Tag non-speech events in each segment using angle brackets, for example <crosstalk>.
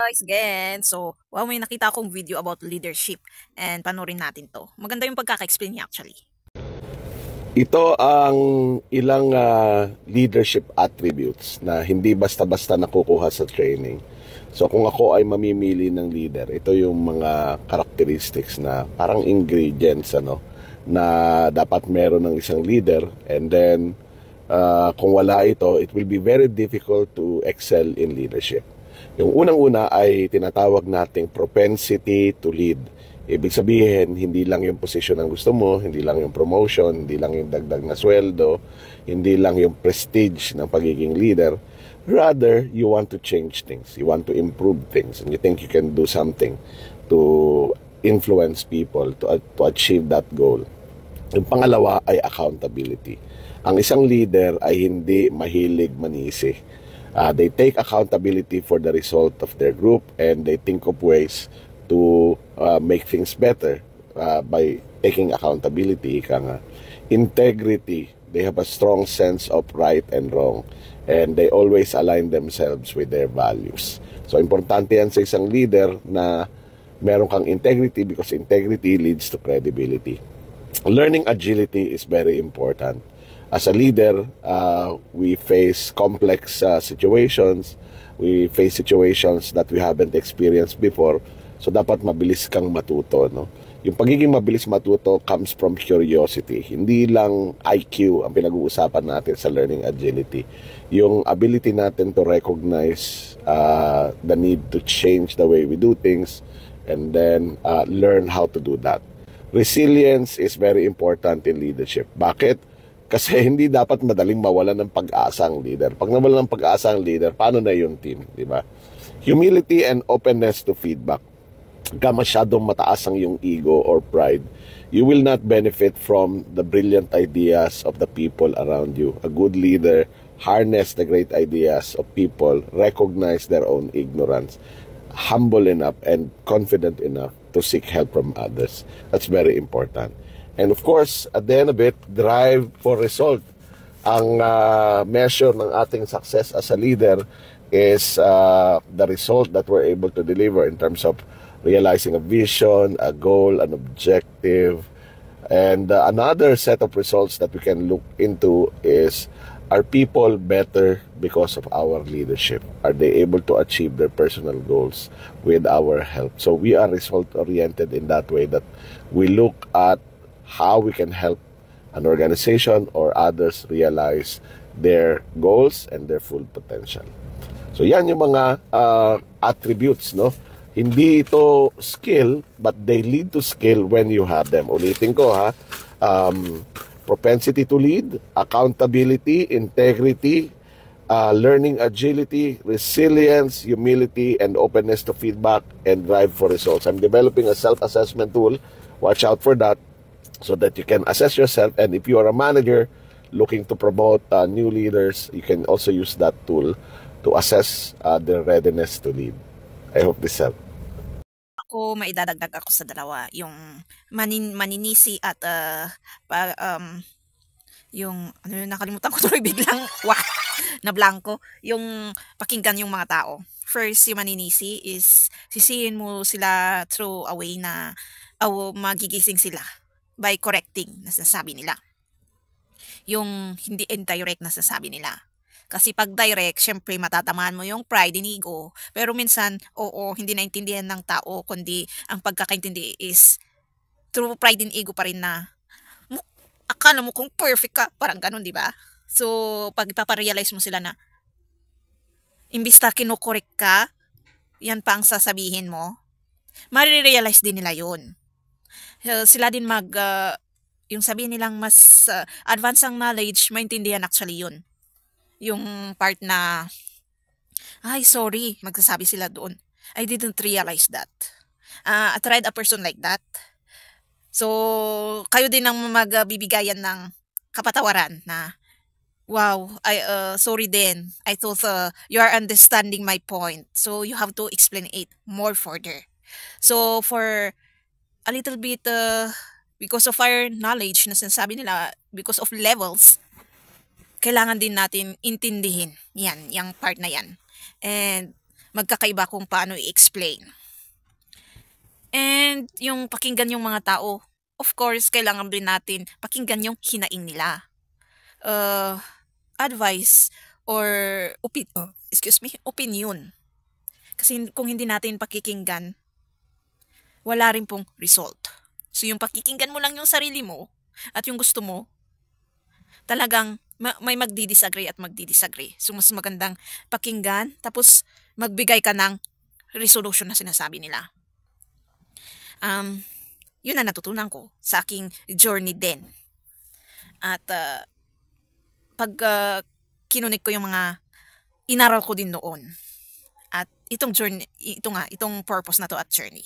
guys again. So, wow, may nakita akong video about leadership and panoorin natin to. Maganda yung pagkaka-explain niya actually. Ito ang ilang uh, leadership attributes na hindi basta-basta nakukuha sa training. So kung ako ay mamimili ng leader, ito yung mga characteristics na parang ingredients ano na dapat meron ng isang leader and then uh, kung wala ito, it will be very difficult to excel in leadership. Yung unang-una ay tinatawag nating propensity to lead. Ibig sabihin, hindi lang yung position ang gusto mo, hindi lang yung promotion, hindi lang yung dagdag na sweldo, hindi lang yung prestige ng pagiging leader. Rather, you want to change things. You want to improve things. And you think you can do something to influence people to, to achieve that goal. Yung pangalawa ay accountability. Ang isang leader ay hindi mahilig manisi Uh, they take accountability for the result of their group and they think of ways to uh, make things better uh, by taking accountability. Ika nga. Integrity. They have a strong sense of right and wrong and they always align themselves with their values. So, importante yan sa isang leader na meron kang integrity because integrity leads to credibility. Learning agility is very important as a leader, uh, we face complex uh, situations, we face situations that we haven't experienced before. So dapat mabilis kang matuto, no? Yung pagiging mabilis matuto comes from curiosity. Hindi lang IQ ang pinag-uusapan natin sa learning agility. Yung ability natin to recognize uh, the need to change the way we do things and then uh, learn how to do that. Resilience is very important in leadership. Bakit? Kasi <laughs> hindi dapat madaling mawala ng pag-asa ang leader. Pag nawala ng pag-asa ang leader, paano na yung team, di ba? Humility and openness to feedback. Ka masyadong mataas ang iyong ego or pride, you will not benefit from the brilliant ideas of the people around you. A good leader harness the great ideas of people, recognize their own ignorance, humble enough and confident enough to seek help from others. That's very important. And of course, at the end of it, drive for result. Ang uh, measure ng ating success as a leader is uh, the result that we're able to deliver in terms of realizing a vision, a goal, an objective. And uh, another set of results that we can look into is are people better because of our leadership? Are they able to achieve their personal goals with our help? So we are result oriented in that way that we look at how we can help an organization or others realize their goals and their full potential. So yan yung mga uh, attributes, no? Hindi ito skill, but they lead to skill when you have them. Ulitin ko ha. Um, propensity to lead, accountability, integrity, uh, learning agility, resilience, humility, and openness to feedback and drive for results. I'm developing a self-assessment tool. Watch out for that so that you can assess yourself. And if you are a manager looking to promote uh, new leaders, you can also use that tool to assess uh, their readiness to lead. I hope this helped. ko maidadagdag ako sa dalawa. Yung manin maninisi at uh, pa, um, yung ano yun, nakalimutan ko <laughs> tuloy biglang wah, na blanco yung pakinggan yung mga tao first yung maninisi is sisihin mo sila through away na oh, magigising sila by correcting na sinasabi nila. Yung hindi indirect na sinasabi nila. Kasi pag direct, syempre matatamaan mo yung pride and ego. Pero minsan, oo, hindi naintindihan ng tao, kundi ang pagkakaintindi is true pride and ego pa rin na akala mo kung perfect ka, parang ganun, di ba? So, pag ipaparealize mo sila na, imbis na kinukorek ka, yan pa ang sasabihin mo, marirealize din nila yon eh, sila din mag, uh, yung sabi nilang mas uh, advanced ang knowledge, maintindihan actually yun. Yung part na, ay sorry, magsasabi sila doon. I didn't realize that. Uh, I tried a person like that. So, kayo din ang magbibigayan ng kapatawaran na, wow, I, uh, sorry din. I thought uh, you are understanding my point. So, you have to explain it more further. So, for a little bit uh, because of our knowledge na sinasabi nila, because of levels, kailangan din natin intindihin yan, yung part na yan. And magkakaiba kung paano i-explain. And yung pakinggan yung mga tao, of course, kailangan din natin pakinggan yung hinaing nila. Uh, advice or opi- oh, excuse me, opinion. Kasi kung hindi natin pakikinggan, wala rin pong result. So yung pakikinggan mo lang yung sarili mo at yung gusto mo, talagang may magdi-disagree at magdi-disagree. So mas magandang pakinggan tapos magbigay ka ng resolution na sinasabi nila. Um, yun na natutunan ko sa aking journey din. At uh, pag uh, kinunik ko yung mga inaral ko din noon. At itong journey, ito nga, itong purpose na to at journey.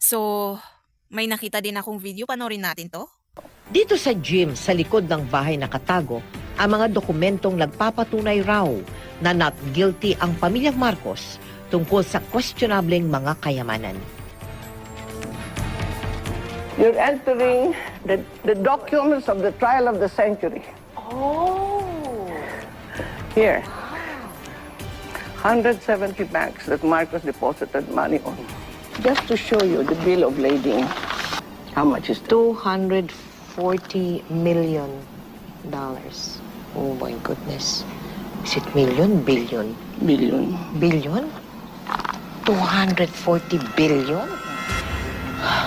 So, may nakita din akong video. Panorin natin to. Dito sa gym, sa likod ng bahay na katago, ang mga dokumentong nagpapatunay raw na not guilty ang pamilyang Marcos tungkol sa questionableng mga kayamanan. You're entering the, the documents of the trial of the century. Oh! Here. 170 banks that Marcos deposited money on. Just to show you the bill of lading. How much is that? 240 million dollars. Oh my goodness. Is it million? Billion? Billion? 240 billion?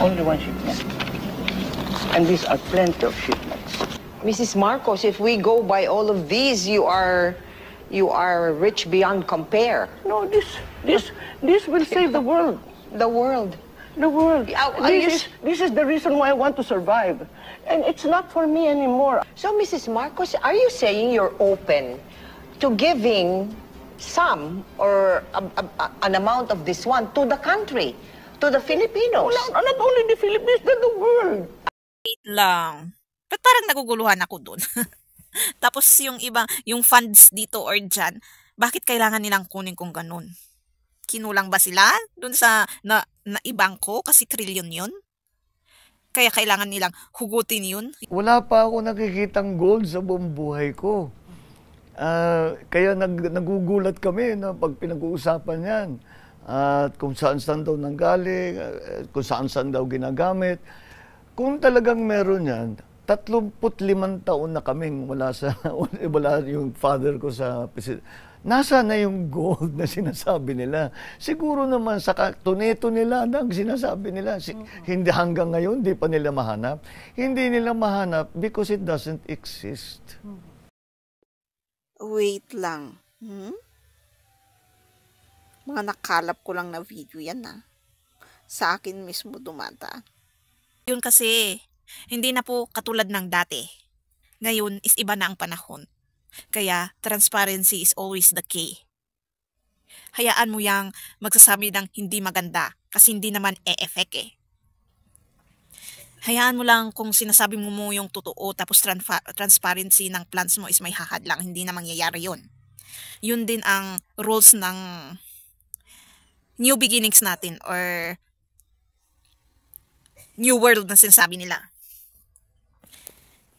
Only one shipment. And these are plenty of shipments. Mrs. Marcos, if we go by all of these, you are you are rich beyond compare. No, this this this will save the world. the world. The world. Uh, This is, this is the reason why I want to survive. And it's not for me anymore. So, Mrs. Marcos, are you saying you're open to giving some or a, a, a, an amount of this one to the country, to the Filipinos? Not, not only the Philippines, but the world. Wait lang. Ba't parang naguguluhan ako dun? <laughs> Tapos yung ibang, yung funds dito or dyan, bakit kailangan nilang kunin kung ganun? kinulang ba sila dun sa na, na ibang ko kasi trillion yun? Kaya kailangan nilang hugutin yun? Wala pa ako nakikitang gold sa buong buhay ko. Uh, kaya nag, nagugulat kami na pag pinag-uusapan yan at uh, kung saan saan daw nanggaling, uh, kung saan saan daw ginagamit. Kung talagang meron yan, 35 taon na kaming wala sa <laughs> wala yung father ko sa nasa na yung gold na sinasabi nila? Siguro naman sa tuneto nila ang sinasabi nila. Si, Hindi hanggang ngayon, di pa nila mahanap. Hindi nila mahanap because it doesn't exist. Wait lang. Hmm? Mga nakalap ko lang na video yan na. Ah. Sa akin mismo dumata. Yun kasi, hindi na po katulad ng dati. Ngayon is iba na ang panahon. Kaya transparency is always the key. Hayaan mo yang magsasabi ng hindi maganda kasi hindi naman e-effect eh. Hayaan mo lang kung sinasabi mo mo yung totoo tapos transparency ng plans mo is may hahad lang. Hindi na mangyayari yon. Yun din ang rules ng new beginnings natin or new world na sinasabi nila.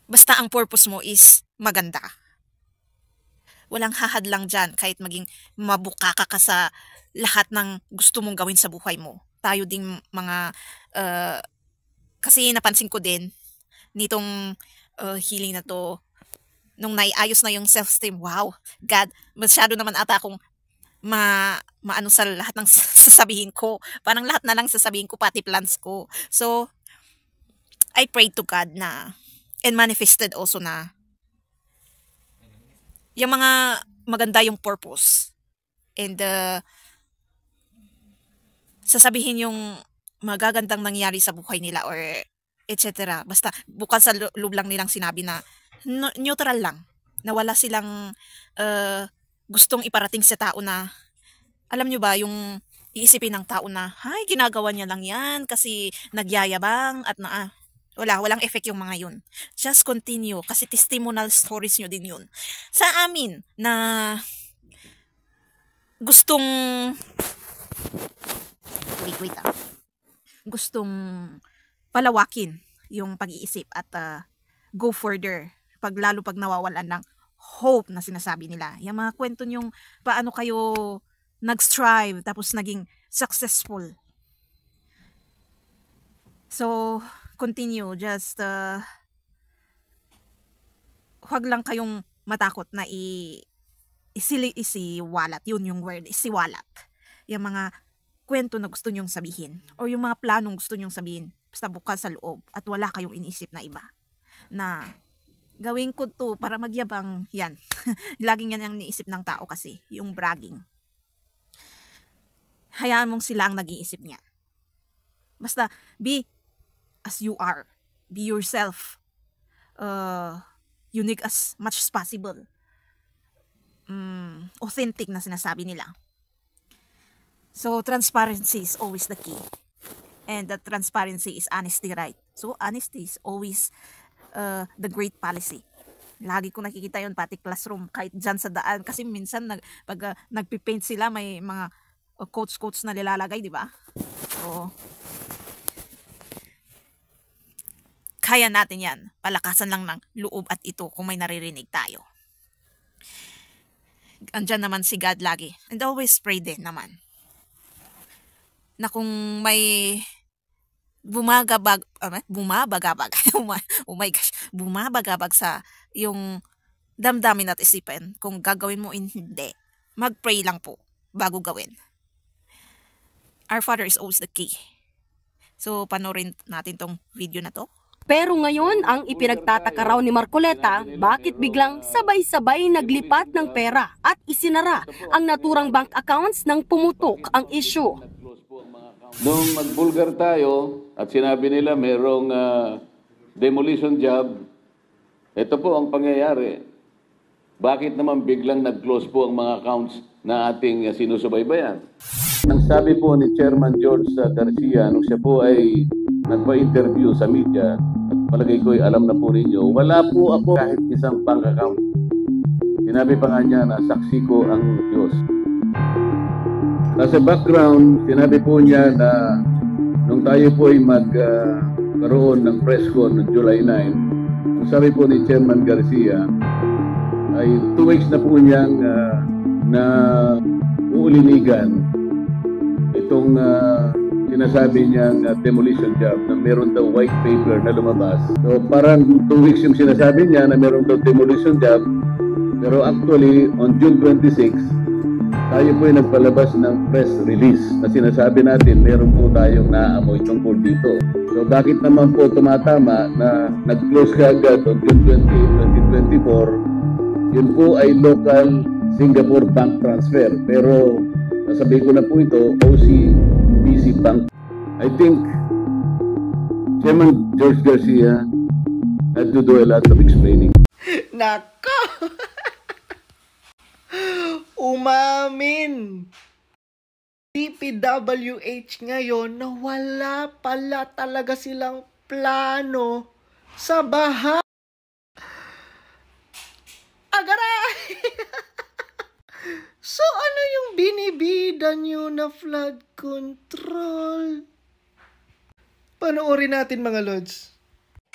Basta ang purpose mo is maganda. Walang hahadlang lang dyan kahit maging mabukaka ka sa lahat ng gusto mong gawin sa buhay mo. Tayo ding mga, uh, kasi napansin ko din nitong uh, healing na to, nung naiayos na yung self-esteem, wow, God, masyado naman ata akong ma maano sa lahat ng <laughs> sasabihin ko. Parang lahat na lang sasabihin ko pati plans ko. So I prayed to God na and manifested also na yung mga maganda yung purpose. And uh, sasabihin yung magagandang nangyari sa buhay nila or etc. Basta bukal sa loob lang nilang sinabi na neutral lang. Na wala silang uh, gustong iparating sa tao na alam nyo ba yung iisipin ng tao na, ay, ginagawa niya lang yan kasi nagyayabang at na, ah, wala, walang effect yung mga yun. Just continue kasi testimonial stories nyo din yun. Sa amin na gustong wait, wait ah. Gustong palawakin yung pag-iisip at uh, go further pag lalo pag nawawalan ng hope na sinasabi nila. Yung mga kwento yung paano kayo nag-strive tapos naging successful. So, continue just uh, huwag lang kayong matakot na i isili isiwalat yun yung word isiwalat yung mga kwento na gusto nyong sabihin o yung mga planong gusto nyong sabihin basta bukas sa loob at wala kayong inisip na iba na gawin ko to para magyabang yan <laughs> laging yan ang niisip ng tao kasi yung bragging hayaan mong sila ang nag-iisip niya basta be as you are. Be yourself. Uh, unique as much as possible. Mm, authentic na sinasabi nila. So, transparency is always the key. And that transparency is honesty, right? So, honesty is always uh, the great policy. Lagi ko nakikita yon pati classroom, kahit dyan sa daan. Kasi minsan, nag, pag uh, nagpipaint sila, may mga uh, quotes-quotes na nilalagay, di ba? So, kaya natin yan. Palakasan lang ng loob at ito kung may naririnig tayo. Andyan naman si God lagi. And always pray din naman. Na kung may bumagabag, uh, bumabagabag, <laughs> oh, oh my gosh, bumabagabag sa yung damdamin at isipan. Kung gagawin mo in hindi, magpray lang po bago gawin. Our Father is always the key. So, panorin natin tong video na to. Pero ngayon, ang ipinagtataka raw ni Marcoleta, bakit biglang sabay-sabay naglipat ng pera at isinara ang naturang bank accounts nang pumutok ang issue. Noong magbulgar tayo at sinabi nila mayroong uh, ah, demolition job, ito po ang pangyayari. Bakit naman biglang nag-close po ang mga accounts na ating ah, sinusubaybayan? Ang sabi po ni Chairman George Garcia nung siya po ay nagpa-interview sa media at palagay ko ay alam na po ninyo, wala po ako kahit isang bank account. Sinabi pa nga niya na saksi ko ang Diyos. Nasa background, sinabi po niya na nung tayo po ay magkaroon uh, ng press con noong July 9, ang sabi po ni Chairman Garcia ay two weeks na po niyang uh, na uulinigan itong uh, sinasabi niyang uh, demolition job na meron daw white paper na lumabas. So parang two weeks yung sinasabi niya na meron daw demolition job. Pero actually, on June 26, tayo po ay nagpalabas ng press release na sinasabi natin meron po tayong naamoy tungkol dito. So bakit naman po tumatama na nag-close ka agad on June 28, 2024? Yun po ay local Singapore bank transfer. Pero sasabihin ko na po ito, OCBC Bank. I think Chairman George Garcia had to do a lot of explaining. <laughs> Nako! Umamin! DPWH ngayon na wala pala talaga silang plano sa baha. Agaray! <laughs> So, ano yung binibida nyo na flood control? Panoorin natin mga lods.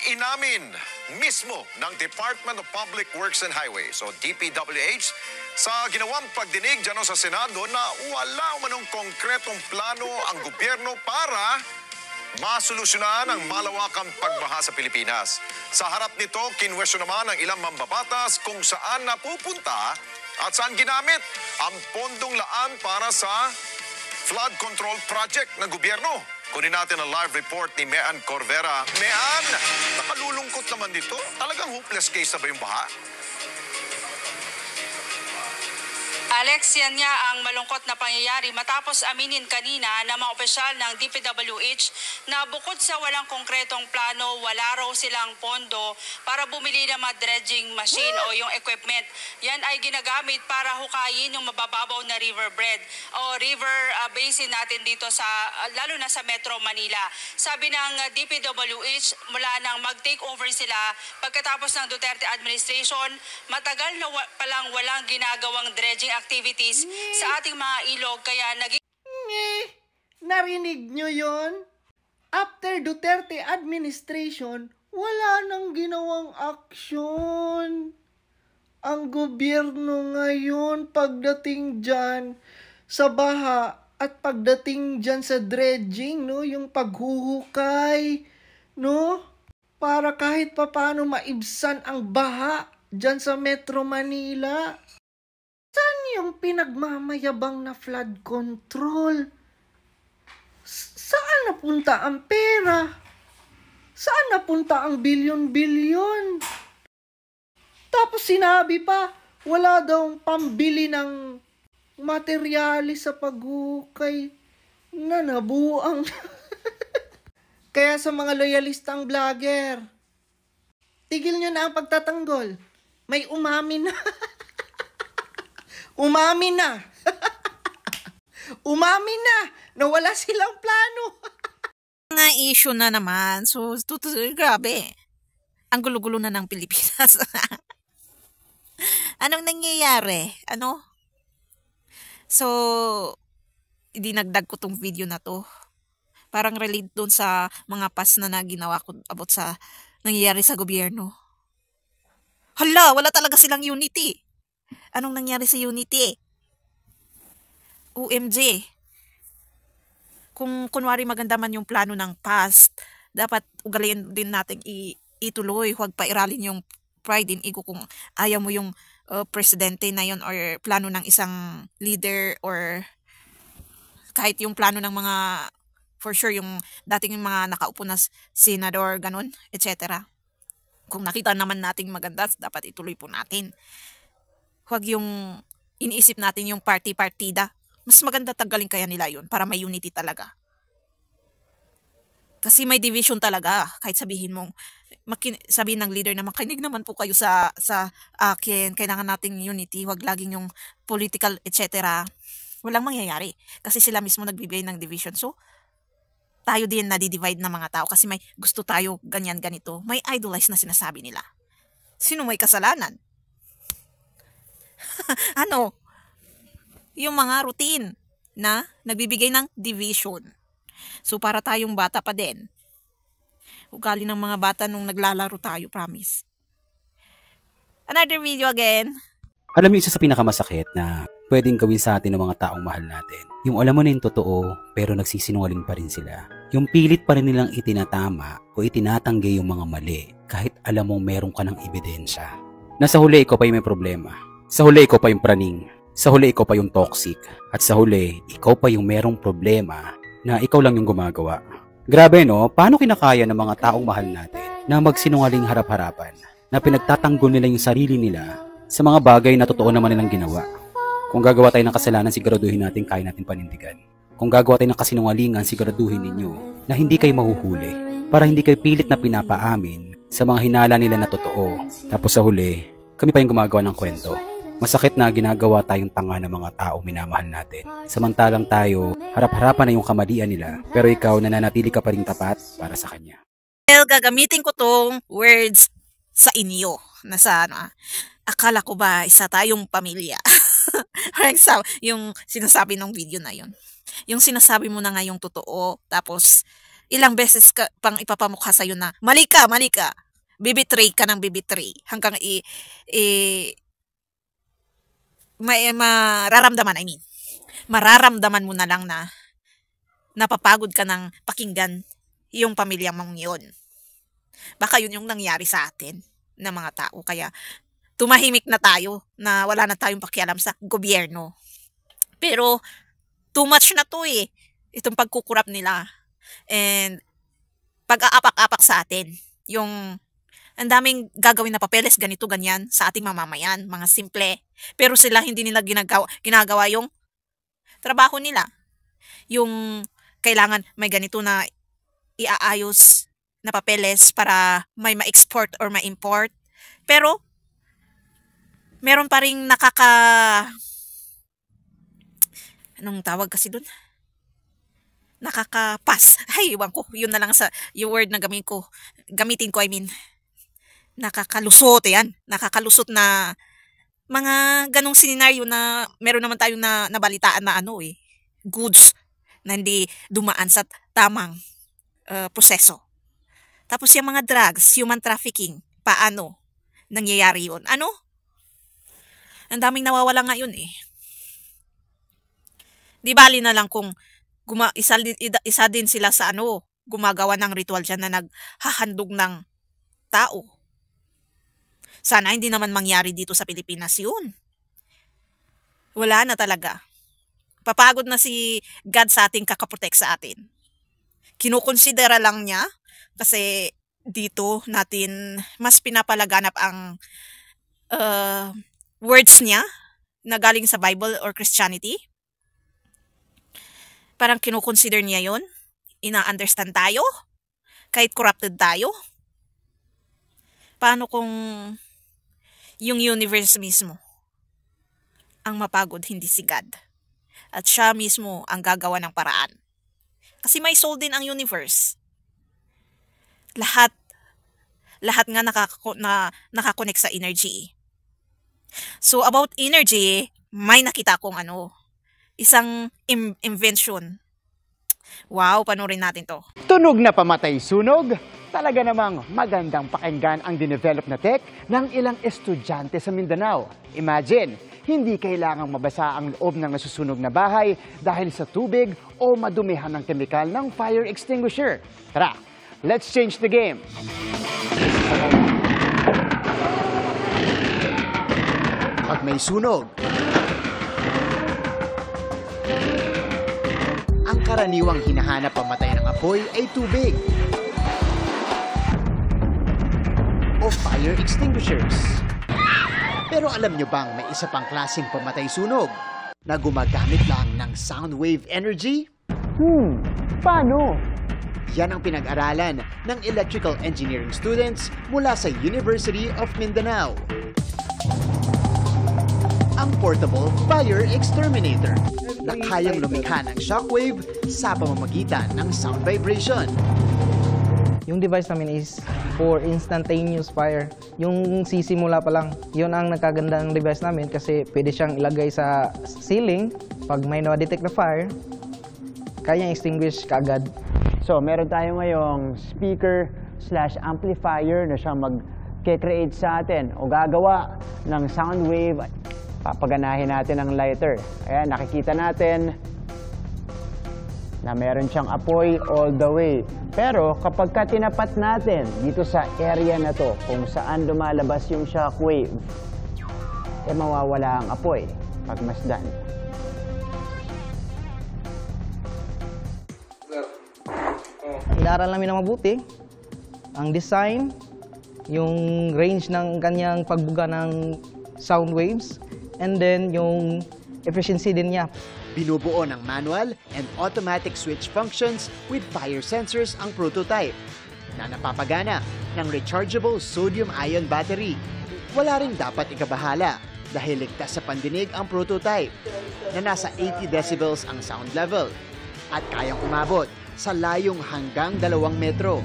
Inamin mismo ng Department of Public Works and Highways o DPWH sa ginawang pagdinig dyan sa Senado na wala manong konkretong plano ang gobyerno para masolusyonan ang malawakang pagbaha sa Pilipinas. Sa harap nito, kinwestiyon naman ang ilang mambabatas kung saan napupunta at saan ginamit? Ang pondong laan para sa flood control project ng gobyerno. Kunin natin ang live report ni Mean Corvera. Mean, nakalulungkot naman dito. Talagang hopeless case na ba yung baha? Alex, yan nga ang malungkot na pangyayari matapos aminin kanina ng mga opisyal ng DPWH na bukod sa walang konkretong plano, wala raw silang pondo para bumili ng mga dredging machine o yung equipment. Yan ay ginagamit para hukayin yung mabababaw na riverbed o river uh, basin natin dito sa uh, lalo na sa Metro Manila. Sabi ng DPWH ah, mula nang mag-take over sila pagkatapos ng Duterte administration, matagal na wa- palang walang ginagawang dredging activities Nye. sa ating mga ilog kaya naging... Nye. Narinig nyo yon? After Duterte administration, wala nang ginawang aksyon. Ang gobyerno ngayon pagdating dyan sa baha at pagdating dyan sa dredging, no, yung paghuhukay, no, para kahit papano maibsan ang baha dyan sa Metro Manila yung pinagmamayabang na flood control? Saan napunta ang pera? Saan napunta ang bilyon-bilyon? Tapos sinabi pa, wala daw pambili ng materyales sa paghukay na nabuang. <laughs> Kaya sa mga loyalistang vlogger, tigil nyo na ang pagtatanggol. May umamin na. <laughs> umamin na. <laughs> umamin na Nawala silang plano. Mga <laughs> issue na naman. So, tutu- grabe. Ang gulo-gulo na ng Pilipinas. <laughs> Anong nangyayari? Ano? So, dinagdag ko tong video na to. Parang relate doon sa mga past na naginawa ko about sa nangyayari sa gobyerno. Hala, wala talaga silang unity. Anong nangyari sa Unity? OMG. Eh? Kung kunwari maganda man yung plano ng past, dapat ugaliin din natin ituloy. Huwag pairalin yung pride in ego kung ayaw mo yung uh, presidente na yon or plano ng isang leader or kahit yung plano ng mga for sure yung dating mga nakaupo na senador, ganun, etc. Kung nakita naman nating maganda, dapat ituloy po natin. Huwag yung iniisip natin yung party-partida. Mas maganda tanggalin kaya nila yun para may unity talaga. Kasi may division talaga. Kahit sabihin mong, makin- sabihin ng leader na makinig naman po kayo sa, sa akin. Kailangan nating unity. Huwag laging yung political, etc. Walang mangyayari. Kasi sila mismo nagbibigay ng division. So, tayo din na divide ng mga tao kasi may gusto tayo ganyan ganito. May idolize na sinasabi nila. Sino may kasalanan? <laughs> ano? Yung mga routine na nagbibigay ng division. So para tayong bata pa din. Ugali ng mga bata nung naglalaro tayo, promise. Another video again. Alam mo isa sa pinakamasakit na pwedeng gawin sa atin ng mga taong mahal natin. Yung alam mo na yung totoo, pero nagsisinungaling pa rin sila. Yung pilit pa rin nilang itinatama o itinatanggi yung mga mali kahit alam mong meron ka ng ebidensya. Nasa huli, ikaw pa yung may problema. Sa huli, ikaw pa yung praning. Sa huli, ikaw pa yung toxic. At sa huli, ikaw pa yung merong problema na ikaw lang yung gumagawa. Grabe no, paano kinakaya ng mga taong mahal natin na magsinungaling harap-harapan na pinagtatanggol nila yung sarili nila sa mga bagay na totoo naman nilang ginawa. Kung gagawa tayo ng kasalanan, siguraduhin natin kaya natin panindigan. Kung gagawa tayo ng kasinungalingan, siguraduhin ninyo na hindi kayo mahuhuli para hindi kayo pilit na pinapaamin sa mga hinala nila na totoo. Tapos sa huli, kami pa yung gumagawa ng kwento. Masakit na ginagawa tayong tanga ng mga tao minamahal natin. Samantalang tayo, harap-harapan na yung kamalian nila, pero ikaw nananatili ka pa rin tapat para sa kanya. Well, gagamitin ko tong words sa inyo na ano, akala ko ba isa tayong pamilya? <laughs> For example, yung sinasabi ng video na yon. Yung sinasabi mo na nga yung totoo, tapos ilang beses ka pang ipapamukha sa'yo na, mali ka, mali ka bibitray ka ng bibitray hanggang i, i may mararamdaman, I mean. Mararamdaman mo na lang na napapagod ka ng pakinggan yung pamilya mong yun. Baka yun yung nangyari sa atin na mga tao. Kaya tumahimik na tayo na wala na tayong pakialam sa gobyerno. Pero too much na to eh. Itong pagkukurap nila. And pag-aapak-apak sa atin yung ang daming gagawin na papeles, ganito, ganyan, sa ating mamamayan, mga simple. Pero sila hindi nila ginagawa, ginagawa yung trabaho nila. Yung kailangan may ganito na iaayos na papeles para may ma-export or ma-import. Pero, meron pa rin nakaka... Anong tawag kasi dun? Nakaka-pass. Ay, iwan ko. Yun na lang sa yung word na gamitin ko. Gamitin ko, I mean nakakalusot, yan nakakalusot na mga ganong senaryo na meron naman tayong na, nabalitaan na ano eh, goods na hindi dumaan sa tamang uh, proseso. Tapos yung mga drugs, human trafficking, paano nangyayari yon Ano? Ang daming nawawala ngayon eh. Di bali na lang kung guma, isa, isa din sila sa ano, gumagawa ng ritual dyan na naghahandog ng tao sana hindi naman mangyari dito sa Pilipinas yun. Wala na talaga. Papagod na si God sa ating kakaprotek sa atin. Kinukonsidera lang niya kasi dito natin mas pinapalaganap ang uh, words niya na galing sa Bible or Christianity. Parang kinukonsider niya yon Ina-understand tayo? Kahit corrupted tayo? Paano kung yung universe mismo. Ang mapagod hindi si God. At siya mismo ang gagawa ng paraan. Kasi may soul din ang universe. Lahat lahat nga nakako na nakakonek sa energy. So about energy, may nakita akong ano, isang im- invention. Wow, panoorin natin 'to. Tunog na pamatay sunog, Talaga namang magandang pakinggan ang dinevelop na tech ng ilang estudyante sa Mindanao. Imagine, hindi kailangang mabasa ang loob ng nasusunog na bahay dahil sa tubig o madumihan ng kemikal ng fire extinguisher. Tara, let's change the game! Pag may sunog, ang karaniwang hinahanap pamatay ng apoy ay tubig. o fire extinguishers. Pero alam nyo bang may isa pang klaseng pamatay sunog na gumagamit lang ng sound wave energy? Hmm, paano? Yan ang pinag-aralan ng electrical engineering students mula sa University of Mindanao. Ang portable fire exterminator na kayang lumikha ng shockwave sa pamamagitan ng sound vibration. Yung device namin is for instantaneous fire. Yung sisimula pa lang, yun ang nagkaganda ng device namin kasi pwede siyang ilagay sa ceiling. Pag may na-detect na fire, kaya extinguish kaagad. So, meron tayo ngayong speaker slash amplifier na siya mag-create sa atin o gagawa ng sound wave. Papaganahin natin ang lighter. Ayan, nakikita natin na meron siyang apoy all the way. Pero kapag ka tinapat natin dito sa area na to, kung saan lumalabas yung shockwave, eh mawawala ang apoy pag masdan. Inaaral namin na mabuti ang design, yung range ng kanyang pagbuga ng sound waves, and then yung efficiency din niya. Binubuo ng manual and automatic switch functions with fire sensors ang prototype na napapagana ng rechargeable sodium-ion battery. Wala rin dapat ikabahala dahil ligtas sa pandinig ang prototype na nasa 80 decibels ang sound level at kayang umabot sa layong hanggang 2 metro.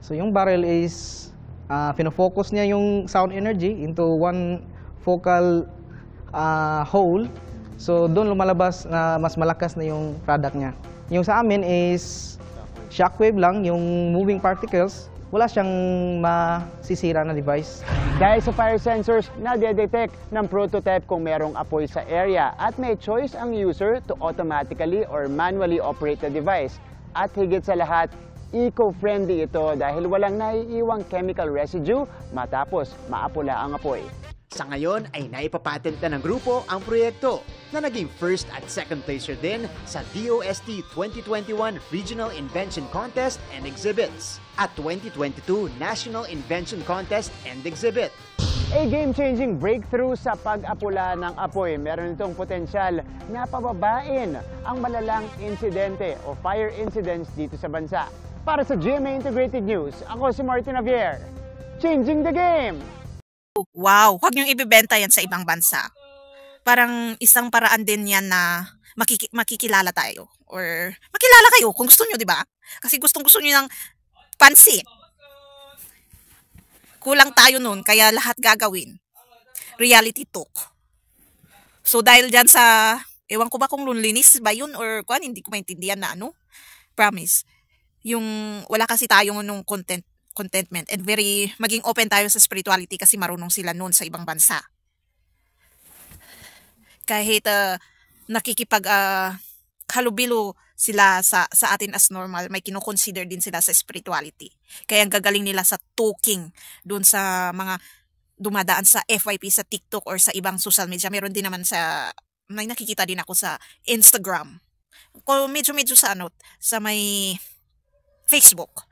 So yung barrel is uh, ah, pinofocus niya yung sound energy into one focal uh, hole So doon lumalabas na mas malakas na yung product niya. Yung sa amin is shockwave lang, yung moving particles, wala siyang masisira na device. Dahil sa fire sensors, nadedetect ng prototype kung merong apoy sa area at may choice ang user to automatically or manually operate the device. At higit sa lahat, eco-friendly ito dahil walang naiiwang chemical residue matapos maapula ang apoy. Sa ngayon ay naipapatent na ng grupo ang proyekto na naging first at second placer din sa DOST 2021 Regional Invention Contest and Exhibits at 2022 National Invention Contest and Exhibit. A game-changing breakthrough sa pag-apula ng apoy. Meron itong potensyal na pababain ang malalang insidente o fire incidents dito sa bansa. Para sa GMA Integrated News, ako si Martin Javier. Changing the game! Wow, huwag niyong ibibenta yan sa ibang bansa. Parang isang paraan din yan na makiki- makikilala tayo or makilala kayo kung gusto niyo, 'di ba? Kasi gustong-gusto niyo ng pansit. Kulang tayo noon kaya lahat gagawin. Reality talk. So dahil diyan sa ewan ko ba kung lunlinis ba 'yun or kuan hindi ko maintindihan na ano. Promise. Yung wala kasi tayong nung content contentment and very maging open tayo sa spirituality kasi marunong sila noon sa ibang bansa. Kahit uh, nakikipag uh, ah, kalubilo sila sa, sa atin as normal, may kinoconsider din sila sa spirituality. Kaya ang gagaling nila sa talking doon sa mga dumadaan sa FYP, sa TikTok or sa ibang social media. Meron din naman sa, may nakikita din ako sa Instagram. Medyo-medyo sa ano, sa may Facebook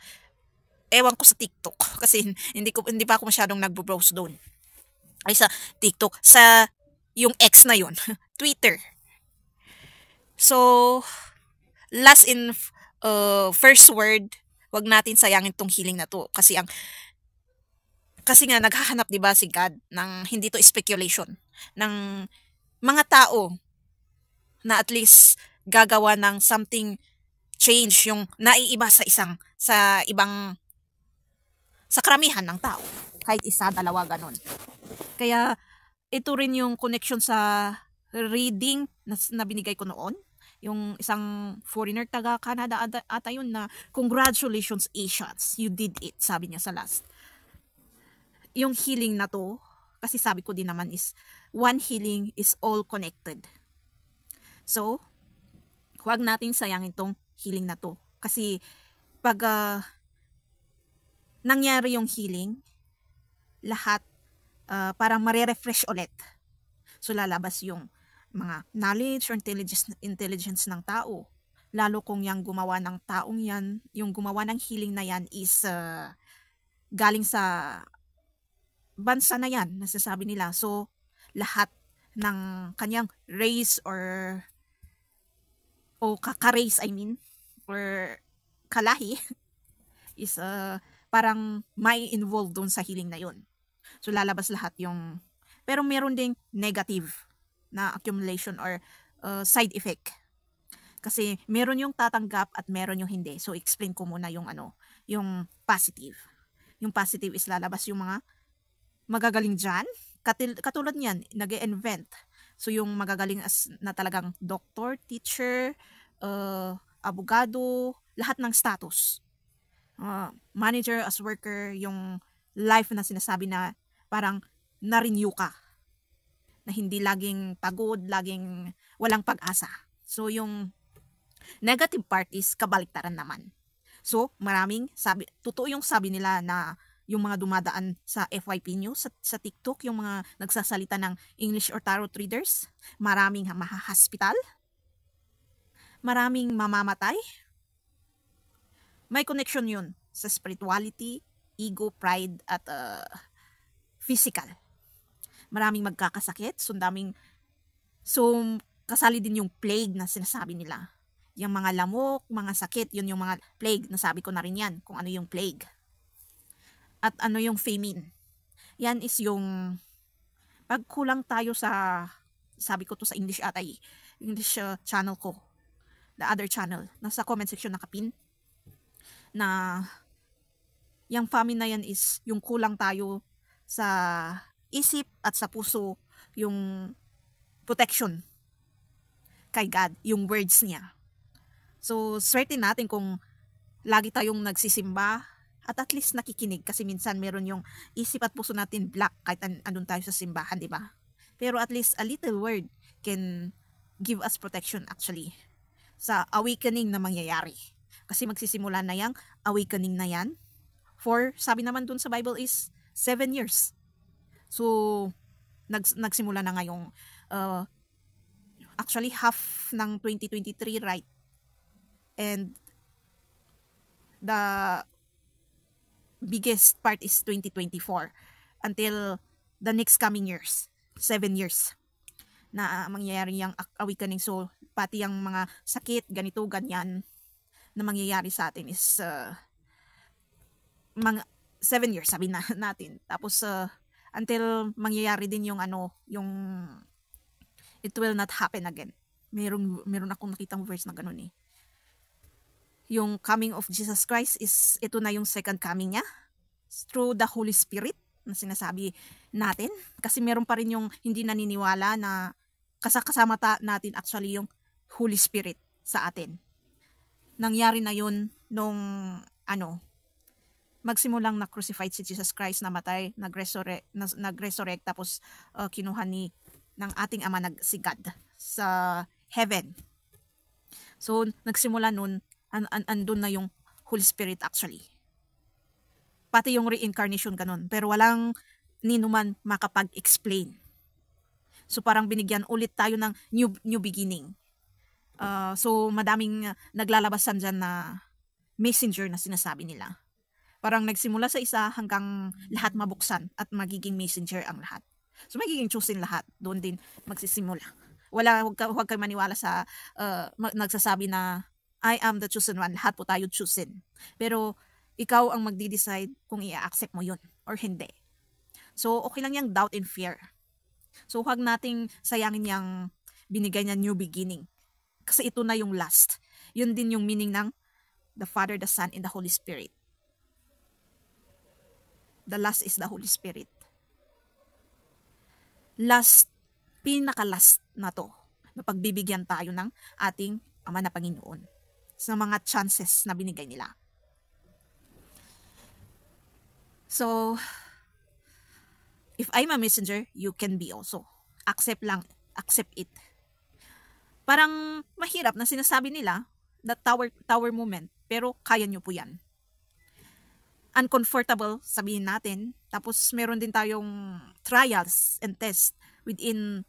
ewan ko sa TikTok <laughs> kasi hindi ko hindi pa ako masyadong nagbo-browse doon. Ay sa TikTok sa yung X na yon, <laughs> Twitter. So last in uh, first word, wag natin sayangin tong healing na to kasi ang kasi nga naghahanap 'di ba si God ng hindi to speculation ng mga tao na at least gagawa ng something change yung naiiba sa isang sa ibang sa karamihan ng tao. Kahit isa, dalawa, ganun. Kaya ito rin yung connection sa reading na, na binigay ko noon. Yung isang foreigner taga Canada ata, ata yun na congratulations Asians, you did it, sabi niya sa last. Yung healing na to, kasi sabi ko din naman is one healing is all connected. So, huwag natin sayangin tong healing na to. Kasi pag uh, nangyari yung healing, lahat uh, parang mare ulit. So lalabas yung mga knowledge or intelligence, intelligence ng tao. Lalo kung yung gumawa ng taong yan, yung gumawa ng healing na yan is uh, galing sa bansa na yan, nasasabi nila. So lahat ng kanyang race or o kaka-race, I mean or kalahi <laughs> is uh, parang may involve doon sa healing na yun. So lalabas lahat yung pero meron ding negative na accumulation or uh, side effect. Kasi meron yung tatanggap at meron yung hindi. So explain ko muna yung ano, yung positive. Yung positive is lalabas yung mga magagaling diyan. Katulad niyan, nag-invent. So yung magagaling as na talagang doctor, teacher, uh, abogado, lahat ng status uh, manager, as worker, yung life na sinasabi na parang na-renew ka. Na hindi laging pagod, laging walang pag-asa. So, yung negative part is kabaliktaran naman. So, maraming sabi, totoo yung sabi nila na yung mga dumadaan sa FYP News, sa, sa TikTok, yung mga nagsasalita ng English or Tarot readers, maraming mahahospital, maraming mamamatay, may connection yun sa spirituality, ego, pride, at uh, physical. Maraming magkakasakit, so daming, so kasali din yung plague na sinasabi nila. Yung mga lamok, mga sakit, yun yung mga plague, nasabi ko na rin yan, kung ano yung plague. At ano yung famine. Yan is yung, pagkulang tayo sa, sabi ko to sa English atay, English uh, channel ko, the other channel, nasa comment section nakapin na yung famine na yan is yung kulang tayo sa isip at sa puso yung protection kay God, yung words niya. So, swerte natin kung lagi tayong nagsisimba at at least nakikinig kasi minsan meron yung isip at puso natin black kahit an anong tayo sa simbahan, di ba? Pero at least a little word can give us protection actually sa awakening na mangyayari. Kasi magsisimula na yung awakening na yan. For, sabi naman dun sa Bible is 7 years. So, nags, nagsimula na ngayong, uh, actually half ng 2023, right? And the biggest part is 2024 until the next coming years, 7 years na ah, mangyayari yung awakening. So, pati yung mga sakit, ganito, ganyan, na mangyayari sa atin is uh, mga 7 years sabi na <laughs> natin. Tapos uh, until mangyayari din yung ano, yung it will not happen again. Merong meron akong nakitang verse na ganun eh. Yung coming of Jesus Christ is ito na yung second coming niya through the Holy Spirit na sinasabi natin kasi meron pa rin yung hindi naniniwala na kasakasama ta natin actually yung Holy Spirit sa atin nangyari na yun nung ano, magsimulang na-crucified si Jesus Christ, namatay, nag-resurrect, nag tapos uh, kinuha ni ng ating ama nag si God sa heaven. So nagsimula noon and an, andun na yung Holy Spirit actually. Pati yung reincarnation ganun, pero walang ninuman makapag-explain. So parang binigyan ulit tayo ng new new beginning. Uh, so, madaming naglalabasan dyan na messenger na sinasabi nila. Parang nagsimula sa isa hanggang lahat mabuksan at magiging messenger ang lahat. So, magiging choosing lahat. Doon din magsisimula. Wala, huwag, ka, huwag kayo maniwala sa uh, nagsasabi na I am the chosen one. Lahat po tayo chosen. Pero, ikaw ang magde decide kung i-accept mo yun or hindi. So, okay lang yung doubt and fear. So, huwag nating sayangin yung binigay niya new beginning kasi ito na yung last. Yun din yung meaning ng the Father, the Son, and the Holy Spirit. The last is the Holy Spirit. Last, pinaka-last na to. Mapagbibigyan tayo ng ating Ama na Panginoon sa mga chances na binigay nila. So, if I'm a messenger, you can be also. Accept lang. Accept it parang mahirap na sinasabi nila that tower, tower moment, pero kaya nyo po yan. Uncomfortable, sabihin natin. Tapos meron din tayong trials and tests within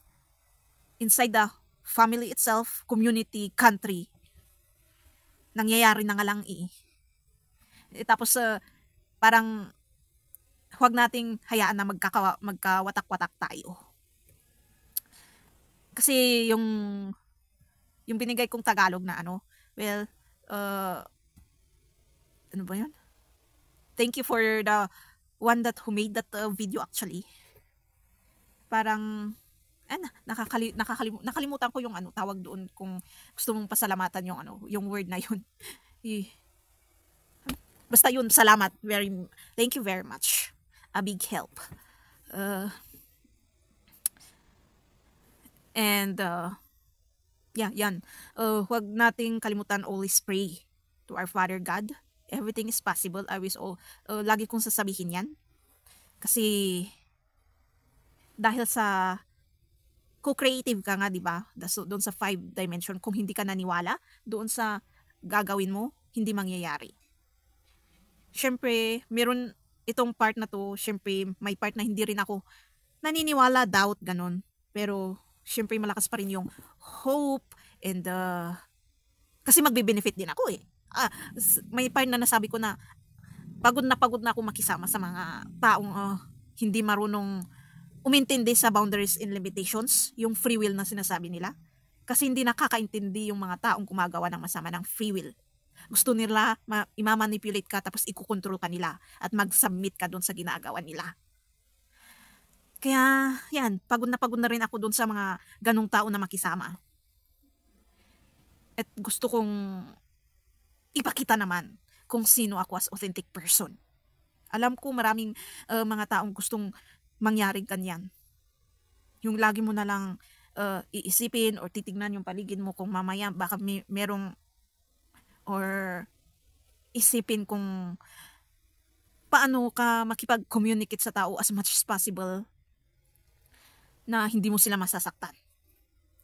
inside the family itself, community, country. Nangyayari na nga lang i. Eh. eh. Tapos uh, parang huwag nating hayaan na magkaka, magkawatak-watak tayo. Kasi yung yung binigay kong Tagalog na ano. Well, uh, ano ba yun? Thank you for the one that who made that uh, video actually. Parang, ano, nakakali, nakakalimu, nakalimutan ko yung ano, tawag doon kung gusto mong pasalamatan yung ano, yung word na yun. <laughs> Eh. Basta yun, salamat. Very, thank you very much. A big help. Uh, and, uh, yeah, yan. Uh, huwag nating kalimutan always pray to our Father God. Everything is possible. I always, all, uh, lagi kong sasabihin yan. Kasi, dahil sa co-creative ka nga, di ba? So, doon sa five dimension, kung hindi ka naniwala, doon sa gagawin mo, hindi mangyayari. Siyempre, meron itong part na to, siyempre, may part na hindi rin ako naniniwala, doubt, ganun. Pero, syempre malakas pa rin yung hope and the kasi magbe-benefit din ako eh. Ah, may part na nasabi ko na pagod na pagod na ako makisama sa mga taong uh, hindi marunong umintindi sa boundaries and limitations, yung free will na sinasabi nila. Kasi hindi nakakaintindi yung mga taong gumagawa ng masama ng free will. Gusto nila ma- imamanipulate ka tapos ikukontrol ka nila at mag-submit ka doon sa ginagawa nila. Kaya yan, pagod na pagod na rin ako doon sa mga ganong tao na makisama. At gusto kong ipakita naman kung sino ako as authentic person. Alam ko maraming uh, mga taong gustong mangyaring kanyan. Yung lagi mo na lang uh, iisipin or titignan yung paligid mo kung mamaya baka may, merong or isipin kung paano ka makipag-communicate sa tao as much as possible na hindi mo sila masasaktan.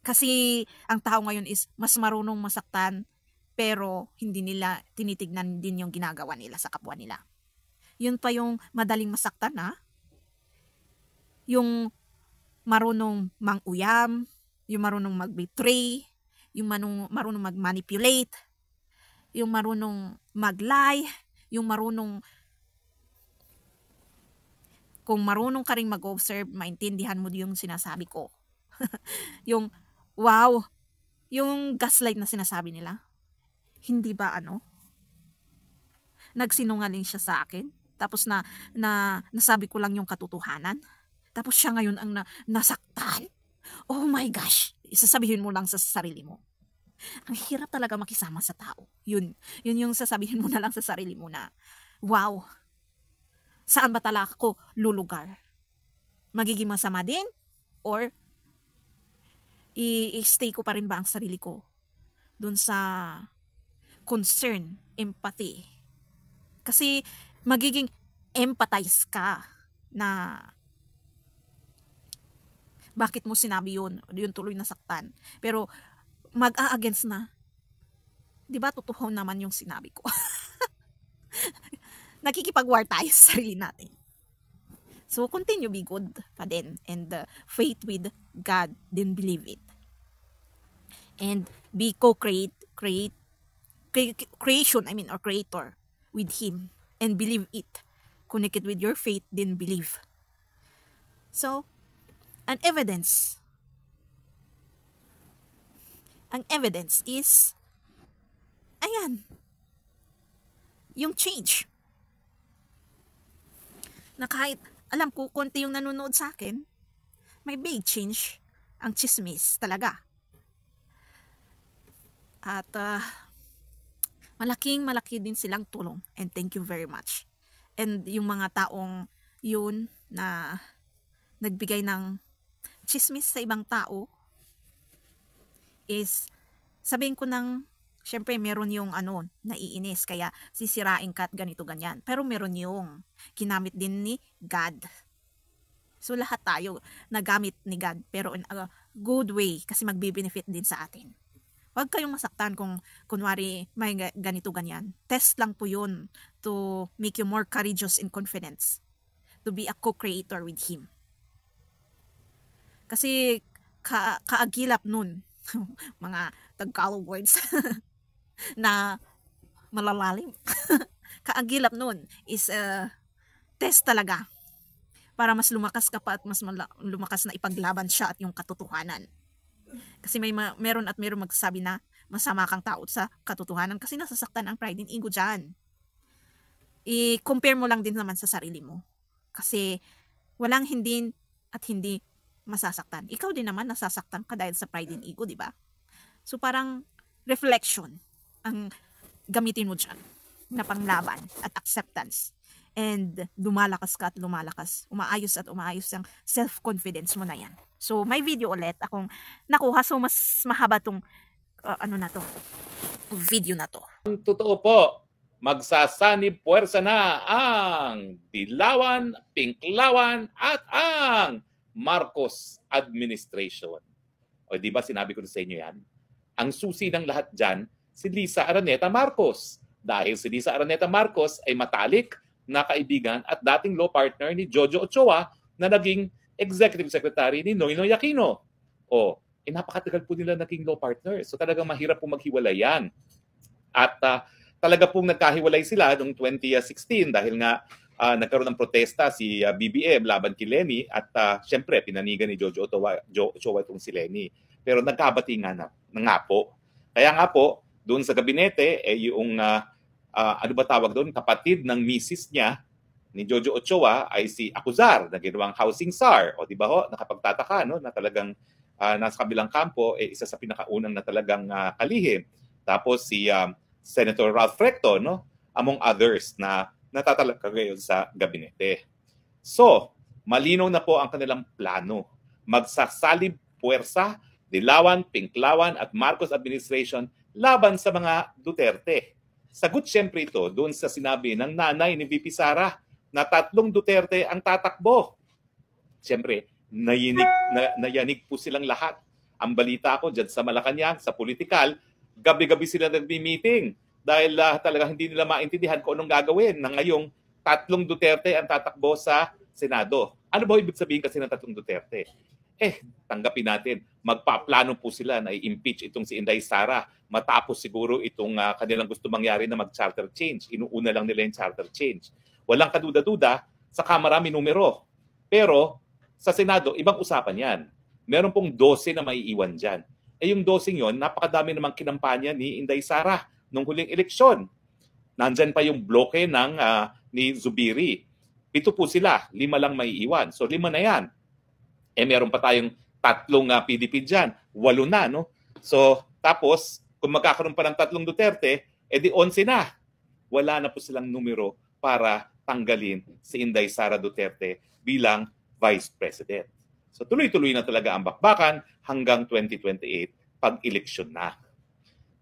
Kasi ang tao ngayon is mas marunong masaktan pero hindi nila tinitignan din yung ginagawa nila sa kapwa nila. Yun pa yung madaling masaktan ha. Yung marunong manguyam, yung marunong mag yung marunong, marunong mag yung marunong maglie, yung marunong kung marunong ka rin mag-observe, maintindihan mo yung sinasabi ko. <laughs> yung, wow, yung gaslight na sinasabi nila. Hindi ba ano? Nagsinungaling siya sa akin. Tapos na, na nasabi ko lang yung katotohanan. Tapos siya ngayon ang na, nasaktan. Oh my gosh! Isasabihin mo lang sa sarili mo. Ang hirap talaga makisama sa tao. Yun. Yun yung sasabihin mo na lang sa sarili mo na, wow, saan ba talaga ako lulugar. Magiging masama din or i-stay ko pa rin ba ang sarili ko Doon sa concern, empathy. Kasi magiging empathize ka na bakit mo sinabi yun, yung tuloy nasaktan. Pero mag-a-against na. 'Di ba totoo naman yung sinabi ko? <laughs> nakikipag-war tayo sa sarili natin. So, continue be good pa din. And uh, faith with God, then believe it. And be co-create, create, cre creation, I mean, or creator with Him. And believe it. Connect with your faith, then believe. So, an evidence. Ang evidence is, ayan, yung change na kahit alam ko konti yung nanonood sa akin, may big change ang chismis talaga. At uh, malaking malaki din silang tulong and thank you very much. And yung mga taong yun na nagbigay ng chismis sa ibang tao is sabihin ko ng Siyempre, meron yung ano, naiinis, kaya sisirain ka at ganito ganyan. Pero meron yung kinamit din ni God. So lahat tayo nagamit ni God pero in a good way kasi magbe-benefit din sa atin. Huwag kayong masaktan kung kunwari may ganito ganyan. Test lang po yun to make you more courageous and confidence. To be a co-creator with Him. Kasi ka kaagilap nun. <laughs> mga Tagalog words. <laughs> na malalalim. <laughs> Kaagilap nun is a uh, test talaga para mas lumakas ka pa at mas lumakas na ipaglaban siya at yung katotohanan. Kasi may ma- meron at meron magsasabi na masama kang tao sa katotohanan kasi nasasaktan ang pride and ego dyan. I-compare mo lang din naman sa sarili mo. Kasi walang hindi at hindi masasaktan. Ikaw din naman nasasaktan ka dahil sa pride and ego, di ba? So parang reflection ang gamitin mo dyan na panglaban at acceptance. And lumalakas ka at lumalakas. Umaayos at umaayos ang self-confidence mo na yan. So, may video ulit akong nakuha. So, mas mahaba tong uh, ano na to, video na to. Ang totoo po, magsasanib puwersa na ang Dilawan, Pinklawan at ang Marcos Administration. O di ba sinabi ko na sa inyo yan? Ang susi ng lahat dyan, si Lisa Araneta Marcos. Dahil si Lisa Araneta Marcos ay matalik na kaibigan at dating law partner ni Jojo Ochoa na naging executive secretary ni Noynoy Aquino. O, eh, napakatagal po nila naging law partner. So talagang mahirap po maghiwalay yan. At uh, talaga pong nagkahiwalay sila noong 2016 dahil nga uh, nagkaroon ng protesta si uh, ah, BBM laban kay Lenny at uh, syempre pinanigan ni Jojo Ochoa, jo, Ochoa itong si Lenny. Pero nagkabati nga na, na nga po. Kaya nga po, doon sa gabinete, eh, yung, uh, uh, ano ba tawag doon, kapatid ng misis niya, ni Jojo Ochoa ay si Akuzar na ginawang housing czar. O di ba ho, nakapagtataka no, na talagang uh, nasa kabilang kampo, eh, isa sa pinakaunang na talagang uh, kalihim. Tapos si um, Senator Ralph Recto, no, among others na natatalaga ngayon sa gabinete. So, malinaw na po ang kanilang plano. Magsasalib puwersa, Dilawan, Pinklawan at Marcos administration laban sa mga Duterte. Sagot siyempre ito doon sa sinabi ng nanay ni VP Sara na tatlong Duterte ang tatakbo. Siyempre, nayinig, na, nayanig po silang lahat. Ang balita ko dyan sa Malacanang, sa politikal, gabi-gabi sila nag-meeting dahil uh, ah, talaga hindi nila maintindihan kung anong gagawin na ngayong tatlong Duterte ang tatakbo sa Senado. Ano ba ibig sabihin kasi ng tatlong Duterte? eh, tanggapin natin, magpaplano po sila na i-impeach itong si Inday Sara matapos siguro itong uh, kanilang gusto mangyari na mag-charter change. Inuuna lang nila yung charter change. Walang kaduda-duda, sa Kamara may numero. Pero sa Senado, ibang usapan yan. Meron pong 12 na maiiwan dyan. Eh yung 12 yon, napakadami namang kinampanya ni Inday Sara nung huling eleksyon. Nandyan pa yung bloke ng uh, ni Zubiri. Ito po sila, lima lang maiiwan. So lima na yan eh meron pa tayong tatlong uh, ah, PDP dyan. Walo na, no? So, tapos, kung magkakaroon pa ng tatlong Duterte, edi eh, 11 na. Wala na po silang numero para tanggalin si Inday Sara Duterte bilang Vice President. So tuloy-tuloy na talaga ang bakbakan hanggang 2028 pag eleksyon na.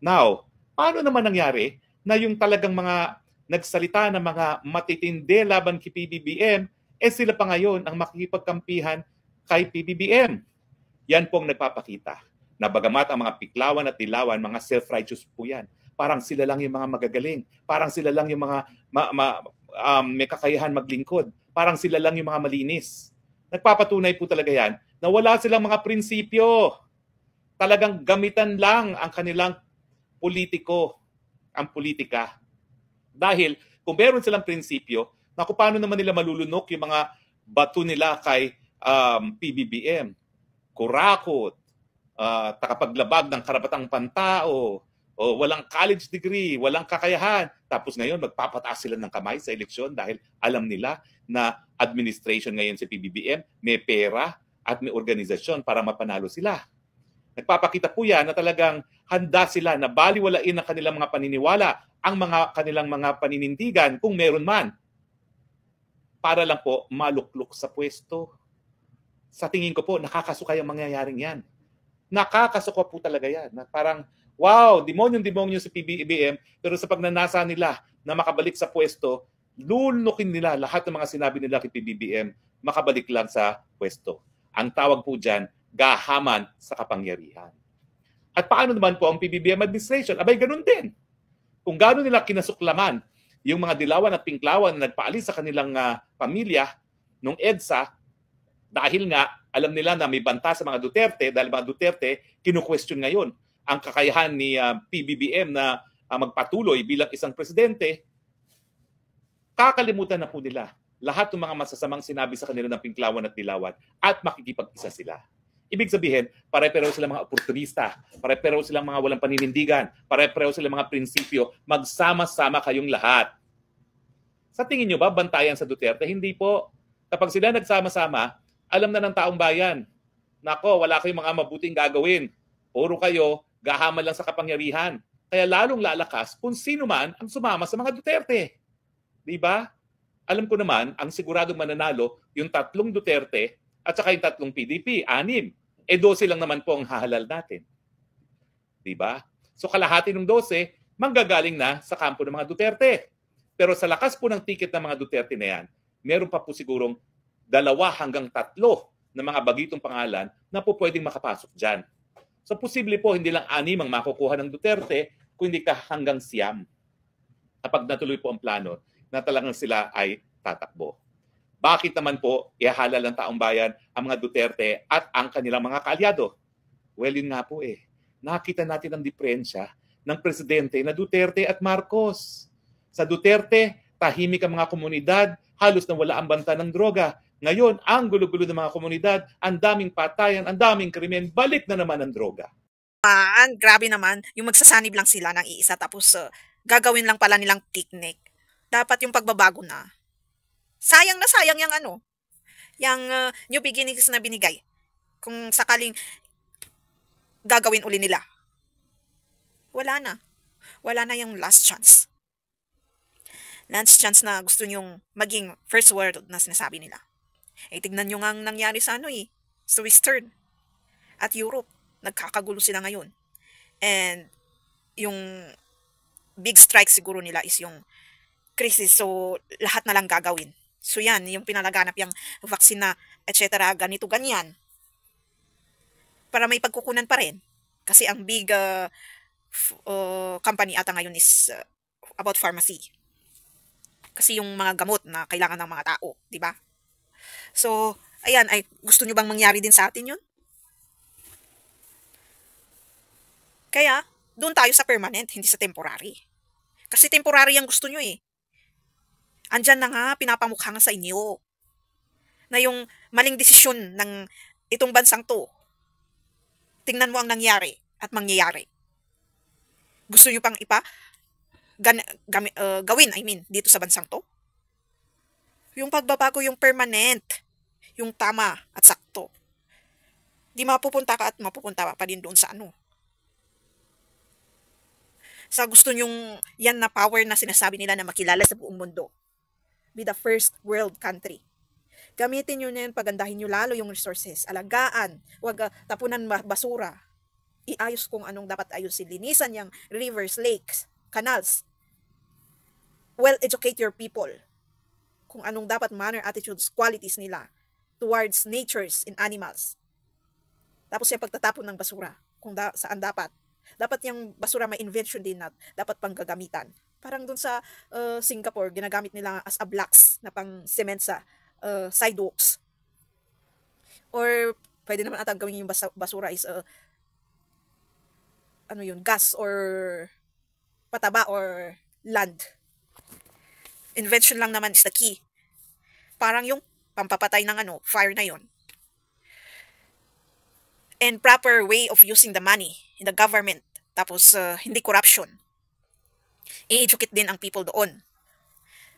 Now, paano naman nangyari na yung talagang mga nagsalita ng mga matitindi laban kay PBBM, eh sila pa ngayon ang makikipagkampihan kay PBBM. Yan pong nagpapakita na bagamat ang mga piklawan at dilawan, mga self-righteous po yan. Parang sila lang yung mga magagaling. Parang sila lang yung mga ma, ma, um, may kakayahan maglingkod. Parang sila lang yung mga malinis. Nagpapatunay po talaga yan na wala silang mga prinsipyo. Talagang gamitan lang ang kanilang politiko, ang politika. Dahil kung meron silang prinsipyo, naku, paano naman nila malulunok yung mga bato nila kay um, PBBM, kurakot, uh, takapaglabag ng karapatang pantao, o walang college degree, walang kakayahan. Tapos ngayon, magpapataas sila ng kamay sa eleksyon dahil alam nila na administration ngayon sa si PBBM, may pera at may organisasyon para mapanalo sila. Nagpapakita po yan na talagang handa sila na baliwalain ang kanilang mga paniniwala, ang mga kanilang mga paninindigan, kung meron man, para lang po maluklok sa pwesto sa tingin ko po, nakakasuka yung mangyayaring yan. Nakakasuka po talaga yan. Na parang, wow, demonyong-demonyo sa PBBM, e pero sa pagnanasa nila na makabalik sa pwesto, lulunukin nila lahat ng mga sinabi nila kay PBBM, makabalik lang sa pwesto. Ang tawag po dyan, gahaman sa kapangyarihan. At paano naman po ang PBBM administration? Abay, ganun din. Kung gano'n nila kinasuklaman yung mga dilawan at pinklawan na nagpaalis sa kanilang uh, pamilya nung EDSA, dahil nga, alam nila na may banta sa mga Duterte dahil mga Duterte kinu-question ngayon ang kakayahan ni uh, ah, PBBM na uh, magpatuloy bilang isang presidente. Kakalimutan na po nila lahat ng mga masasamang sinabi sa kanila ng Pinklawan at Dilawan at makikipag-isa sila. Ibig sabihin, pare-pareho silang mga oportunista, pare-pareho silang mga walang paninindigan, pare-pareho silang mga prinsipyo, magsama-sama kayong lahat. Sa tingin nyo ba, bantayan sa Duterte? Hindi po. Kapag sila nagsama-sama, alam na ng taong bayan. Nako, wala kayong mga mabuting gagawin. Puro kayo, gahaman lang sa kapangyarihan. Kaya lalong lalakas kung sino man ang sumama sa mga Duterte. Di ba? Alam ko naman, ang siguradong mananalo, yung tatlong Duterte at saka yung tatlong PDP, anim. E 12 lang naman po ang hahalal natin. Di ba? So kalahati ng 12, manggagaling na sa kampo ng mga Duterte. Pero sa lakas po ng ticket ng mga Duterte na yan, meron pa po sigurong dalawa hanggang tatlo na mga bagitong pangalan na po pwedeng makapasok dyan. So posible po hindi lang anim ang makukuha ng Duterte, kundi ka hanggang siyam. Kapag natuloy po ang plano na talagang sila ay tatakbo. Bakit naman po ihalal ng taong bayan ang mga Duterte at ang kanilang mga kaalyado? Well, yun nga po eh. Nakita natin ang diferensya ng presidente na Duterte at Marcos. Sa Duterte, tahimik ang mga komunidad, halos na wala ang banta ng droga. Ngayon, ang gulo-gulo ng mga komunidad, ang daming patayan, ang daming krimen, balik na naman ang droga. Ah, uh, grabe naman, yung magsasanib lang sila ng iisa tapos uh, gagawin lang pala nilang picnic. Dapat yung pagbabago na. Sayang na sayang yung ano, yung uh, new beginnings na binigay. Kung sakaling gagawin uli nila. Wala na. Wala na yung last chance. Last chance na gusto nyong maging first world na sinasabi nila. Eh tignan nyo nga ang nangyari sa ano eh, sa Western at Europe. Nagkakagulo sila ngayon. And yung big strike siguro nila is yung crisis. So lahat na lang gagawin. So yan, yung pinalaganap yung vaccine na, etc. Ganito, ganyan. Para may pagkukunan pa rin. Kasi ang big uh, uh, company ata ngayon is uh, about pharmacy. Kasi yung mga gamot na kailangan ng mga tao, di ba? So, ayan, ay, gusto nyo bang mangyari din sa atin yun? Kaya, doon tayo sa permanent, hindi sa temporary. Kasi temporary ang gusto nyo eh. Andyan na nga, pinapamukha nga sa inyo. Na yung maling desisyon ng itong bansang to. Tingnan mo ang nangyari at mangyayari. Gusto nyo pang ipa gan, gam, uh, gawin, I mean, dito sa bansang to? Yung pagbabago yung permanent yung tama at sakto. Di mapupunta ka at mapupunta pa din doon sa ano. Sa gusto nyong yan na power na sinasabi nila na makilala sa buong mundo. Be the first world country. Gamitin nyo na yan, pagandahin nyo lalo yung resources. Alagaan, wag uh, ah, tapunan basura. Iayos kung anong dapat ayusin. Linisan yung rivers, lakes, canals. Well, educate your people kung anong dapat manner, attitudes, qualities nila towards natures in animals. Tapos yung pagtatapon ng basura, kung da- saan dapat. Dapat yung basura may invention din na dapat pang gagamitan. Parang dun sa uh, Singapore, ginagamit nila as a blocks na pang cement sa uh, sidewalks. Or pwede naman atang gawin yung bas- basura is uh, ano yun, gas or pataba or land. Invention lang naman is the key. Parang yung pampapatay ng ano, fire na yon. And proper way of using the money in the government. Tapos, uh, hindi corruption. I-educate din ang people doon.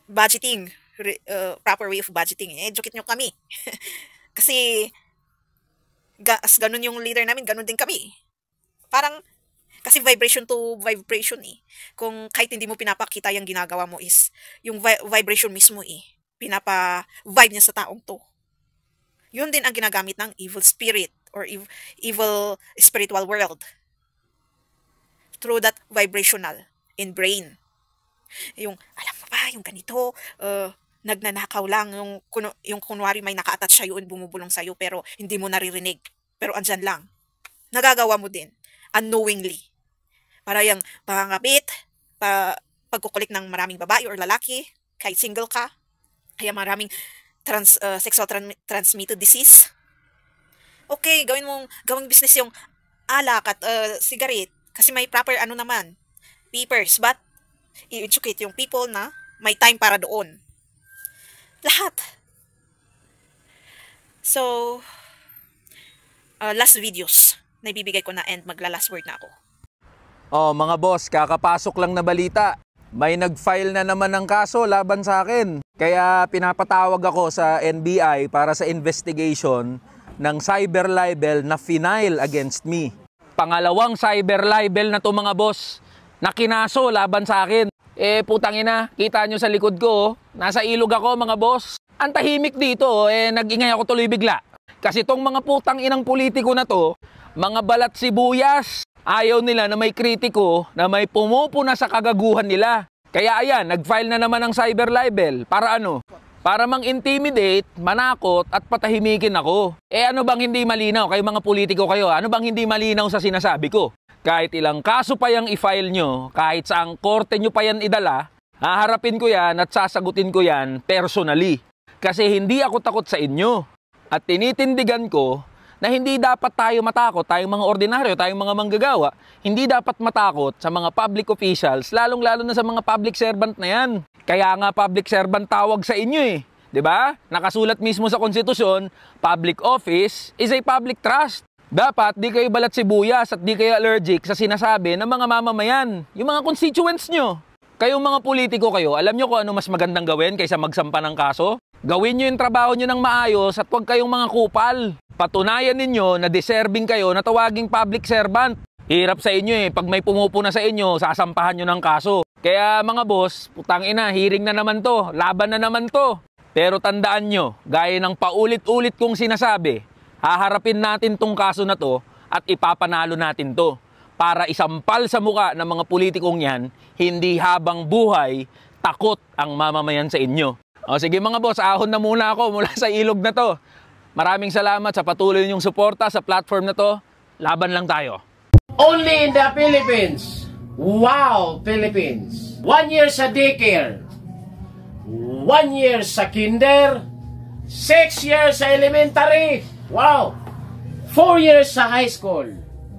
Budgeting, uh, proper way of budgeting. I-educate nyo kami. <laughs> Kasi, ga as ganun yung leader namin, ganun din kami. Parang, kasi vibration to vibration eh. Kung kahit hindi mo pinapakita yung ginagawa mo is yung vi- vibration mismo eh pinapa-vibe niya sa taong to. Yun din ang ginagamit ng evil spirit or ev- evil spiritual world. Through that vibrational in brain. Yung, alam mo ba, yung ganito, uh, nagnanakaw lang, yung, kuno, yung kunwari may naka-attach sa'yo and bumubulong sa'yo pero hindi mo naririnig. Pero andyan lang. Nagagawa mo din, unknowingly. Para yung pangangabit, pa, pagkukulik ng maraming babae or lalaki, kahit single ka, kaya maraming trans, uh, sexual tran- transmitted disease. Okay, gawin mong gawing business yung alak at uh, cigarette kasi may proper ano naman, papers. But, i-educate yung people na may time para doon. Lahat. So, uh, last videos na ibibigay ko na and magla-last word na ako. Oh, mga boss, kakapasok lang na balita may nag-file na naman ng kaso laban sa akin. Kaya pinapatawag ako sa NBI para sa investigation ng cyber libel na final against me. Pangalawang cyber libel na to mga boss na kinaso laban sa akin. Eh putang ina, kita nyo sa likod ko, oh. nasa ilog ako mga boss. Ang tahimik dito, oh. eh nag-ingay ako tuloy bigla. Kasi tong mga putang inang politiko na to, mga balat sibuyas, Ayaw nila na may kritiko na may pumupuna sa kagaguhan nila. Kaya ayan, nag-file na naman ng cyber libel. Para ano? Para mang-intimidate, manakot at patahimikin ako. Eh ano bang hindi malinaw? Kayo mga politiko kayo, ano bang hindi malinaw sa sinasabi ko? Kahit ilang kaso pa yung i-file nyo, kahit sa saang korte nyo pa yan idala, haharapin ko yan at sasagutin ko yan personally. Kasi hindi ako takot sa inyo. At tinitindigan ko na hindi dapat tayo matakot, tayong mga ordinaryo, tayong mga manggagawa, hindi dapat matakot sa mga public officials, lalong-lalo na sa mga public servant na yan. Kaya nga public servant tawag sa inyo eh. 'Di ba? Nakasulat mismo sa konstitusyon, public office is a public trust. Dapat di kayo balat sibuyas at di kayo allergic sa sinasabi ng mga mamamayan, yung mga constituents nyo. Kayong mga politiko kayo, alam nyo kung ano mas magandang gawin kaysa magsampa ng kaso? Gawin nyo yung trabaho nyo ng maayos at huwag kayong mga kupal patunayan ninyo na deserving kayo na tawaging public servant. Hirap sa inyo eh. Pag may pumupuna sa inyo, sasampahan nyo ng kaso. Kaya mga boss, putang ina, hearing na naman to. Laban na naman to. Pero tandaan nyo, gaya ng paulit-ulit kong sinasabi, haharapin natin tong kaso na to at ipapanalo natin to para isampal sa muka ng mga politikong yan, hindi habang buhay, takot ang mamamayan sa inyo. O sige mga boss, ahon na muna ako mula sa ilog na to. Maraming salamat sa patuloy niyong suporta sa platform na to. Laban lang tayo. Only in the Philippines. Wow, Philippines. One year sa daycare. One year sa kinder. Six years sa elementary. Wow. Four years sa high school.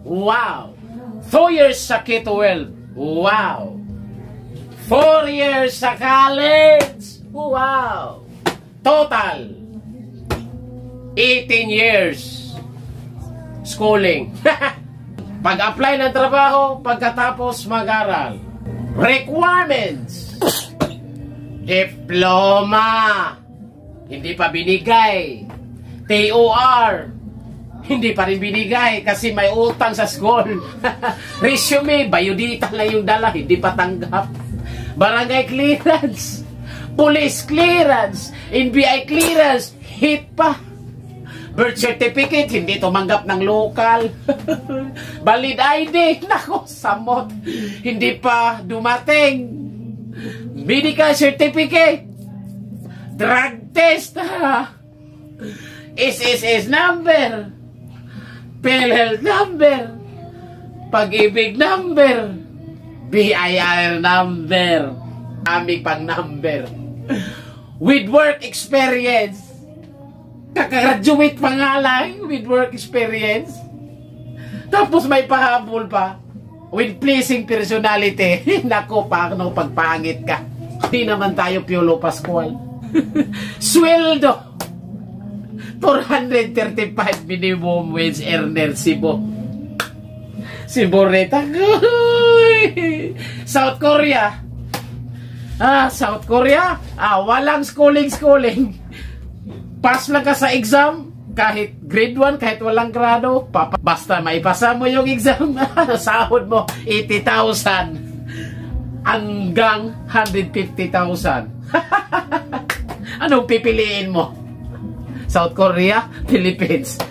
Wow. Two years sa K-12. Wow. Four years sa college. Wow. Total. 18 years schooling. <laughs> Pag-apply ng trabaho, pagkatapos mag-aral. Requirements. Diploma. Hindi pa binigay. TOR. Hindi pa rin binigay kasi may utang sa school. <laughs> Resume, biodata na yung dala, hindi pa tanggap. Barangay clearance. Police clearance. NBI clearance. HIPAA. Birth certificate, hindi tumanggap ng local. <laughs> Valid ID, <laughs> nako, samot. Hindi pa dumating. Medical certificate. Drug test. SSS <laughs> number. PhilHealth number. Pag-ibig number. BIR number. Aming pang number. With work experience. Kakagraduate pa nga lang with work experience. Tapos may pahabol pa with pleasing personality. <laughs> Nako, paano pagpangit ka? Hindi naman tayo Piolo Pascual. <laughs> Sweldo! 435 minimum wage earner si Bo. Si Boreta. South Korea. Ah, South Korea. Ah, walang schooling-schooling pass lang ka sa exam, kahit grade 1, kahit walang grado, papa, basta maipasa mo yung exam, <laughs> sahod mo 80,000 hanggang 150,000. <laughs> Anong pipiliin mo? South Korea, Philippines.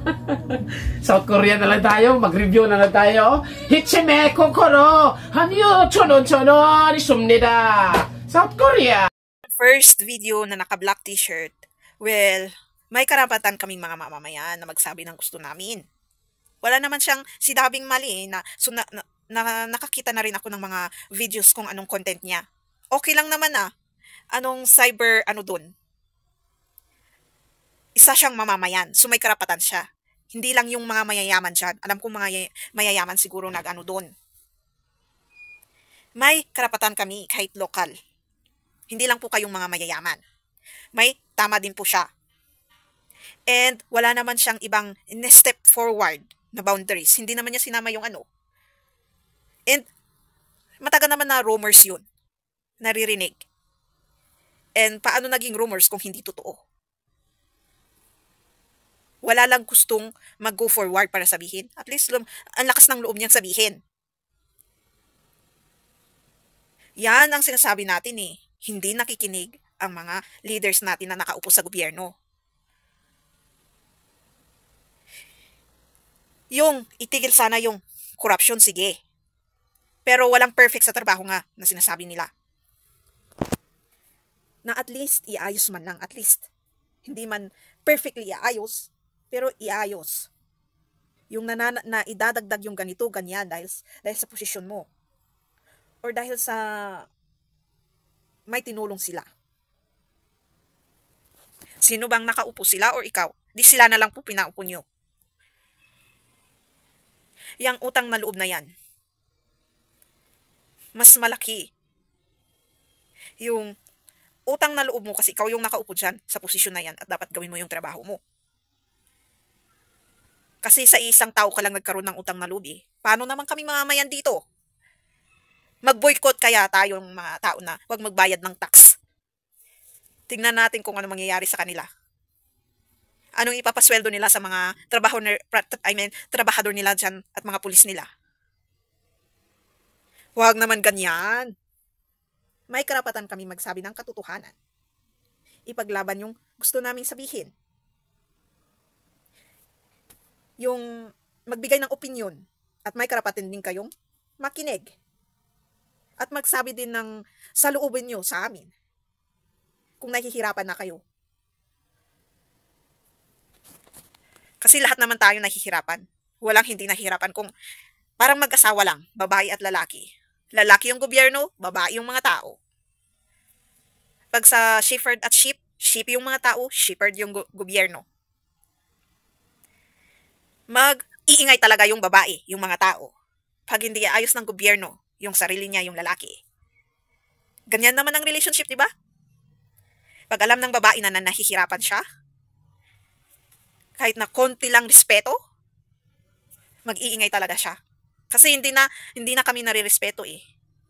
<laughs> South Korea na lang tayo, mag-review na lang tayo. Hichime kokoro, hanyo chonon chonon, isumnida. South Korea! First video na naka-black t-shirt Well, may karapatan kaming mga mamamayan na magsabi ng gusto namin. Wala naman siyang sidabing mali eh, na, so na, na, na nakakita na rin ako ng mga videos kung anong content niya. Okay lang naman ah. Anong cyber ano dun? Isa siyang mamamayan, so may karapatan siya. Hindi lang yung mga mayayaman dyan. Alam kong mga mayayaman siguro nag-ano doon. May karapatan kami kahit lokal. Hindi lang po kayong mga mayayaman. May tama din po siya. And wala naman siyang ibang step forward na boundaries. Hindi naman niya sinama yung ano. And matagal naman na rumors yun. Naririnig. And paano naging rumors kung hindi totoo? Wala lang gustong mag-go forward para sabihin. At least, ang lakas ng loob niyang sabihin. Yan ang sinasabi natin eh. Hindi nakikinig ang mga leaders natin na nakaupo sa gobyerno. Yung itigil sana yung corruption, sige. Pero walang perfect sa trabaho nga na sinasabi nila. Na at least iayos man lang, at least. Hindi man perfectly iayos, pero iayos. Yung nanana, na idadagdag yung ganito, ganyan, dahil, dahil sa posisyon mo. Or dahil sa may tinulong sila. Sino bang nakaupo sila or ikaw? Di sila na lang po pinaupo nyo. Yang utang na loob na yan. Mas malaki. Yung utang na loob mo kasi ikaw yung nakaupo dyan sa posisyon na yan at dapat gawin mo yung trabaho mo. Kasi sa isang tao ka lang nagkaroon ng utang na loob eh. Paano naman kami mamamayan dito? Mag-boycott kaya tayong mga tao na huwag magbayad ng tax tingnan natin kung ano mangyayari sa kanila. Anong ipapasweldo nila sa mga trabaho I mean, trabahador nila dyan at mga pulis nila. Huwag naman ganyan. May karapatan kami magsabi ng katotohanan. Ipaglaban yung gusto naming sabihin. Yung magbigay ng opinion at may karapatan din kayong makinig at magsabi din ng saluubin nyo sa amin kung nahihirapan na kayo. Kasi lahat naman tayo nahihirapan. Walang hindi nahihirapan kung parang mag-asawa lang, babae at lalaki. Lalaki yung gobyerno, babae yung mga tao. Pag sa shepherd at sheep, sheep yung mga tao, shepherd yung go- gobyerno. Mag-iingay talaga yung babae, yung mga tao. Pag hindi ayos ng gobyerno, yung sarili niya, yung lalaki. Ganyan naman ang relationship, di ba? Pag alam ng babae na, na nahihirapan siya, kahit na konti lang respeto, mag-iingay talaga siya. Kasi hindi na hindi na kami nare-respeto eh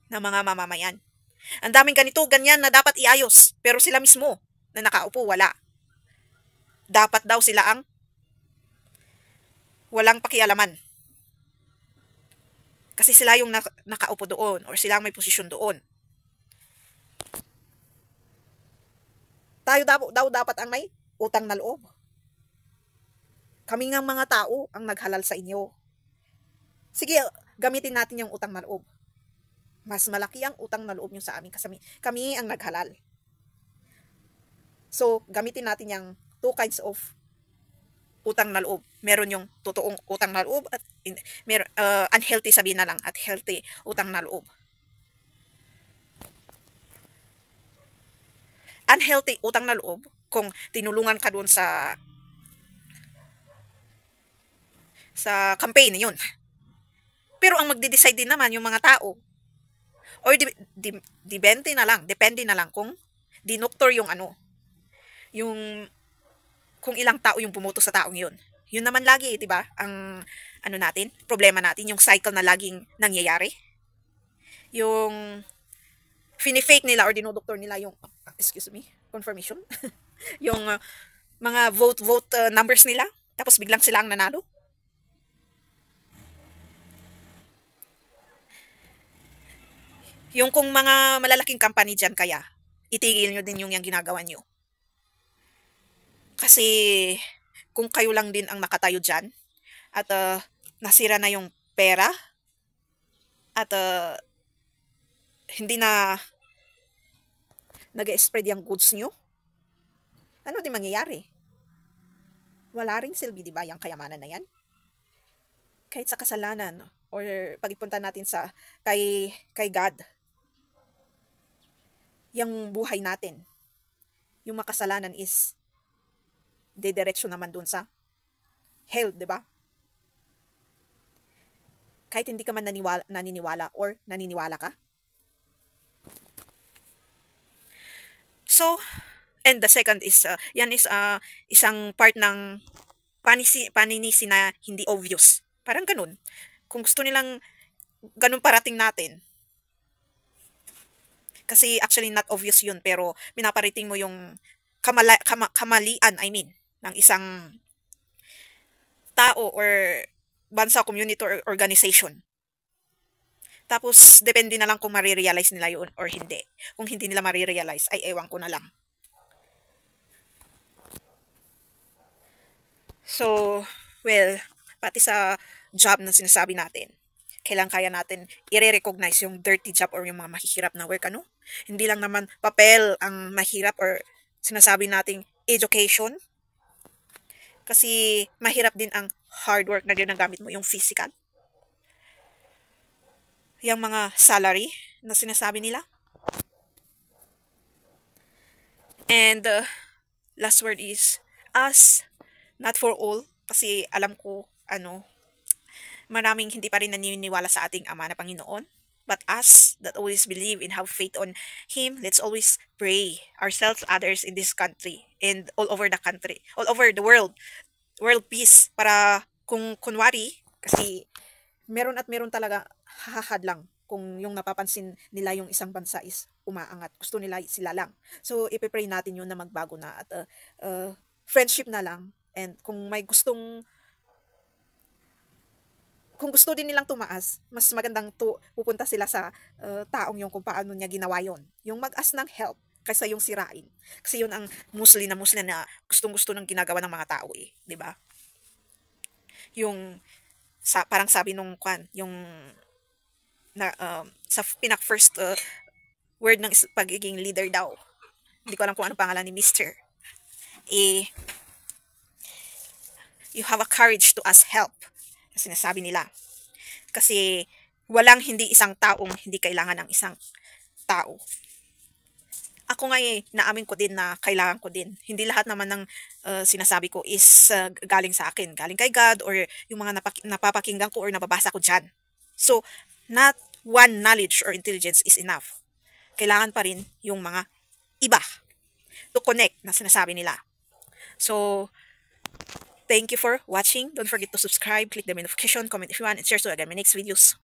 ng mga mamamayan. Ang daming ganito, ganyan na dapat iayos, pero sila mismo na nakaupo wala. Dapat daw sila ang walang pakialaman. Kasi sila yung na, nakaupo doon or sila ang may posisyon doon. Tayo daw, daw dapat ang may utang na loob. Kami ngang mga tao ang naghalal sa inyo. Sige, gamitin natin yung utang na loob. Mas malaki ang utang na loob nyo sa amin kasi kami ang naghalal. So, gamitin natin yung two kinds of utang na loob. Meron yung totoong utang na loob at in, mer, uh, unhealthy sabihin na lang at healthy utang na loob. unhealthy utang na loob kung tinulungan ka doon sa sa campaign yun. Pero ang magde-decide din naman yung mga tao. Or di, depende na lang, depende na lang kung dinoktor yung ano, yung kung ilang tao yung pumoto sa taong yun. Yun naman lagi, eh, 'di ba? Ang ano natin, problema natin, yung cycle na laging nangyayari. Yung fini-fake nila or dinodoktor nila yung excuse me, confirmation, <laughs> yung uh, mga vote-vote uh, numbers nila, tapos biglang sila ang nanalo. Yung kung mga malalaking company dyan kaya, itigil nyo din yung yung ginagawa nyo. Kasi kung kayo lang din ang makatayo dyan at uh, nasira na yung pera at uh, hindi na nag-spread yung goods nyo, ano din mangyayari? Wala rin silbi, di ba, yung kayamanan na yan? Kahit sa kasalanan, or pagipunta natin sa kay, kay God, yung buhay natin, yung makasalanan is dediretso naman dun sa hell, di ba? Kahit hindi ka man naniwala, naniniwala or naniniwala ka, So, and the second is, uh, yan is uh, isang part ng panisi, paninisi na hindi obvious. Parang ganun. Kung gusto nilang ganun parating natin, kasi actually not obvious yun, pero minaparating mo yung kamala, kama, kamalian, I mean, ng isang tao or bansa, community, or organization. Tapos, depende na lang kung marirealize nila yun or hindi. Kung hindi nila marirealize, ay ewan ko na lang. So, well, pati sa job na sinasabi natin, kailan kaya natin i-recognize yung dirty job or yung mga mahihirap na work, ano? Hindi lang naman papel ang mahirap or sinasabi nating education. Kasi mahirap din ang hard work na ginagamit mo, yung physical yung mga salary na sinasabi nila. And uh, last word is us, not for all, kasi alam ko, ano, maraming hindi pa rin naniniwala sa ating Ama na Panginoon. But us that always believe and have faith on Him, let's always pray ourselves, others in this country and all over the country, all over the world, world peace. Para kung kunwari, kasi meron at meron talaga hahad lang kung yung napapansin nila yung isang bansa is umaangat. Gusto nila sila lang. So, ipipray natin yun na magbago na at uh, uh, friendship na lang. And kung may gustong kung gusto din nilang tumaas, mas magandang to, pupunta sila sa uh, taong yung kung paano niya ginawa yon. Yung mag-as ng help kaysa yung sirain. Kasi yun ang musli na musli na gustong-gusto ng ginagawa ng mga tao eh. ba diba? Yung sa, parang sabi nung kwan, yung na um, sa pinak first uh, word ng pagiging leader daw. Hindi ko alam kung ano pangalan ni Mr. Eh, you have a courage to ask help. sinasabi nila. Kasi walang hindi isang taong hindi kailangan ng isang tao. Ako nga eh, naamin ko din na kailangan ko din. Hindi lahat naman ng uh, sinasabi ko is uh, galing sa akin. Galing kay God or yung mga napak- napapakinggan ko or nababasa ko dyan. So, not one knowledge or intelligence is enough. Kailangan pa rin yung mga iba to connect na sinasabi nila. So, thank you for watching. Don't forget to subscribe, click the notification, comment if you want, and share so again my next videos.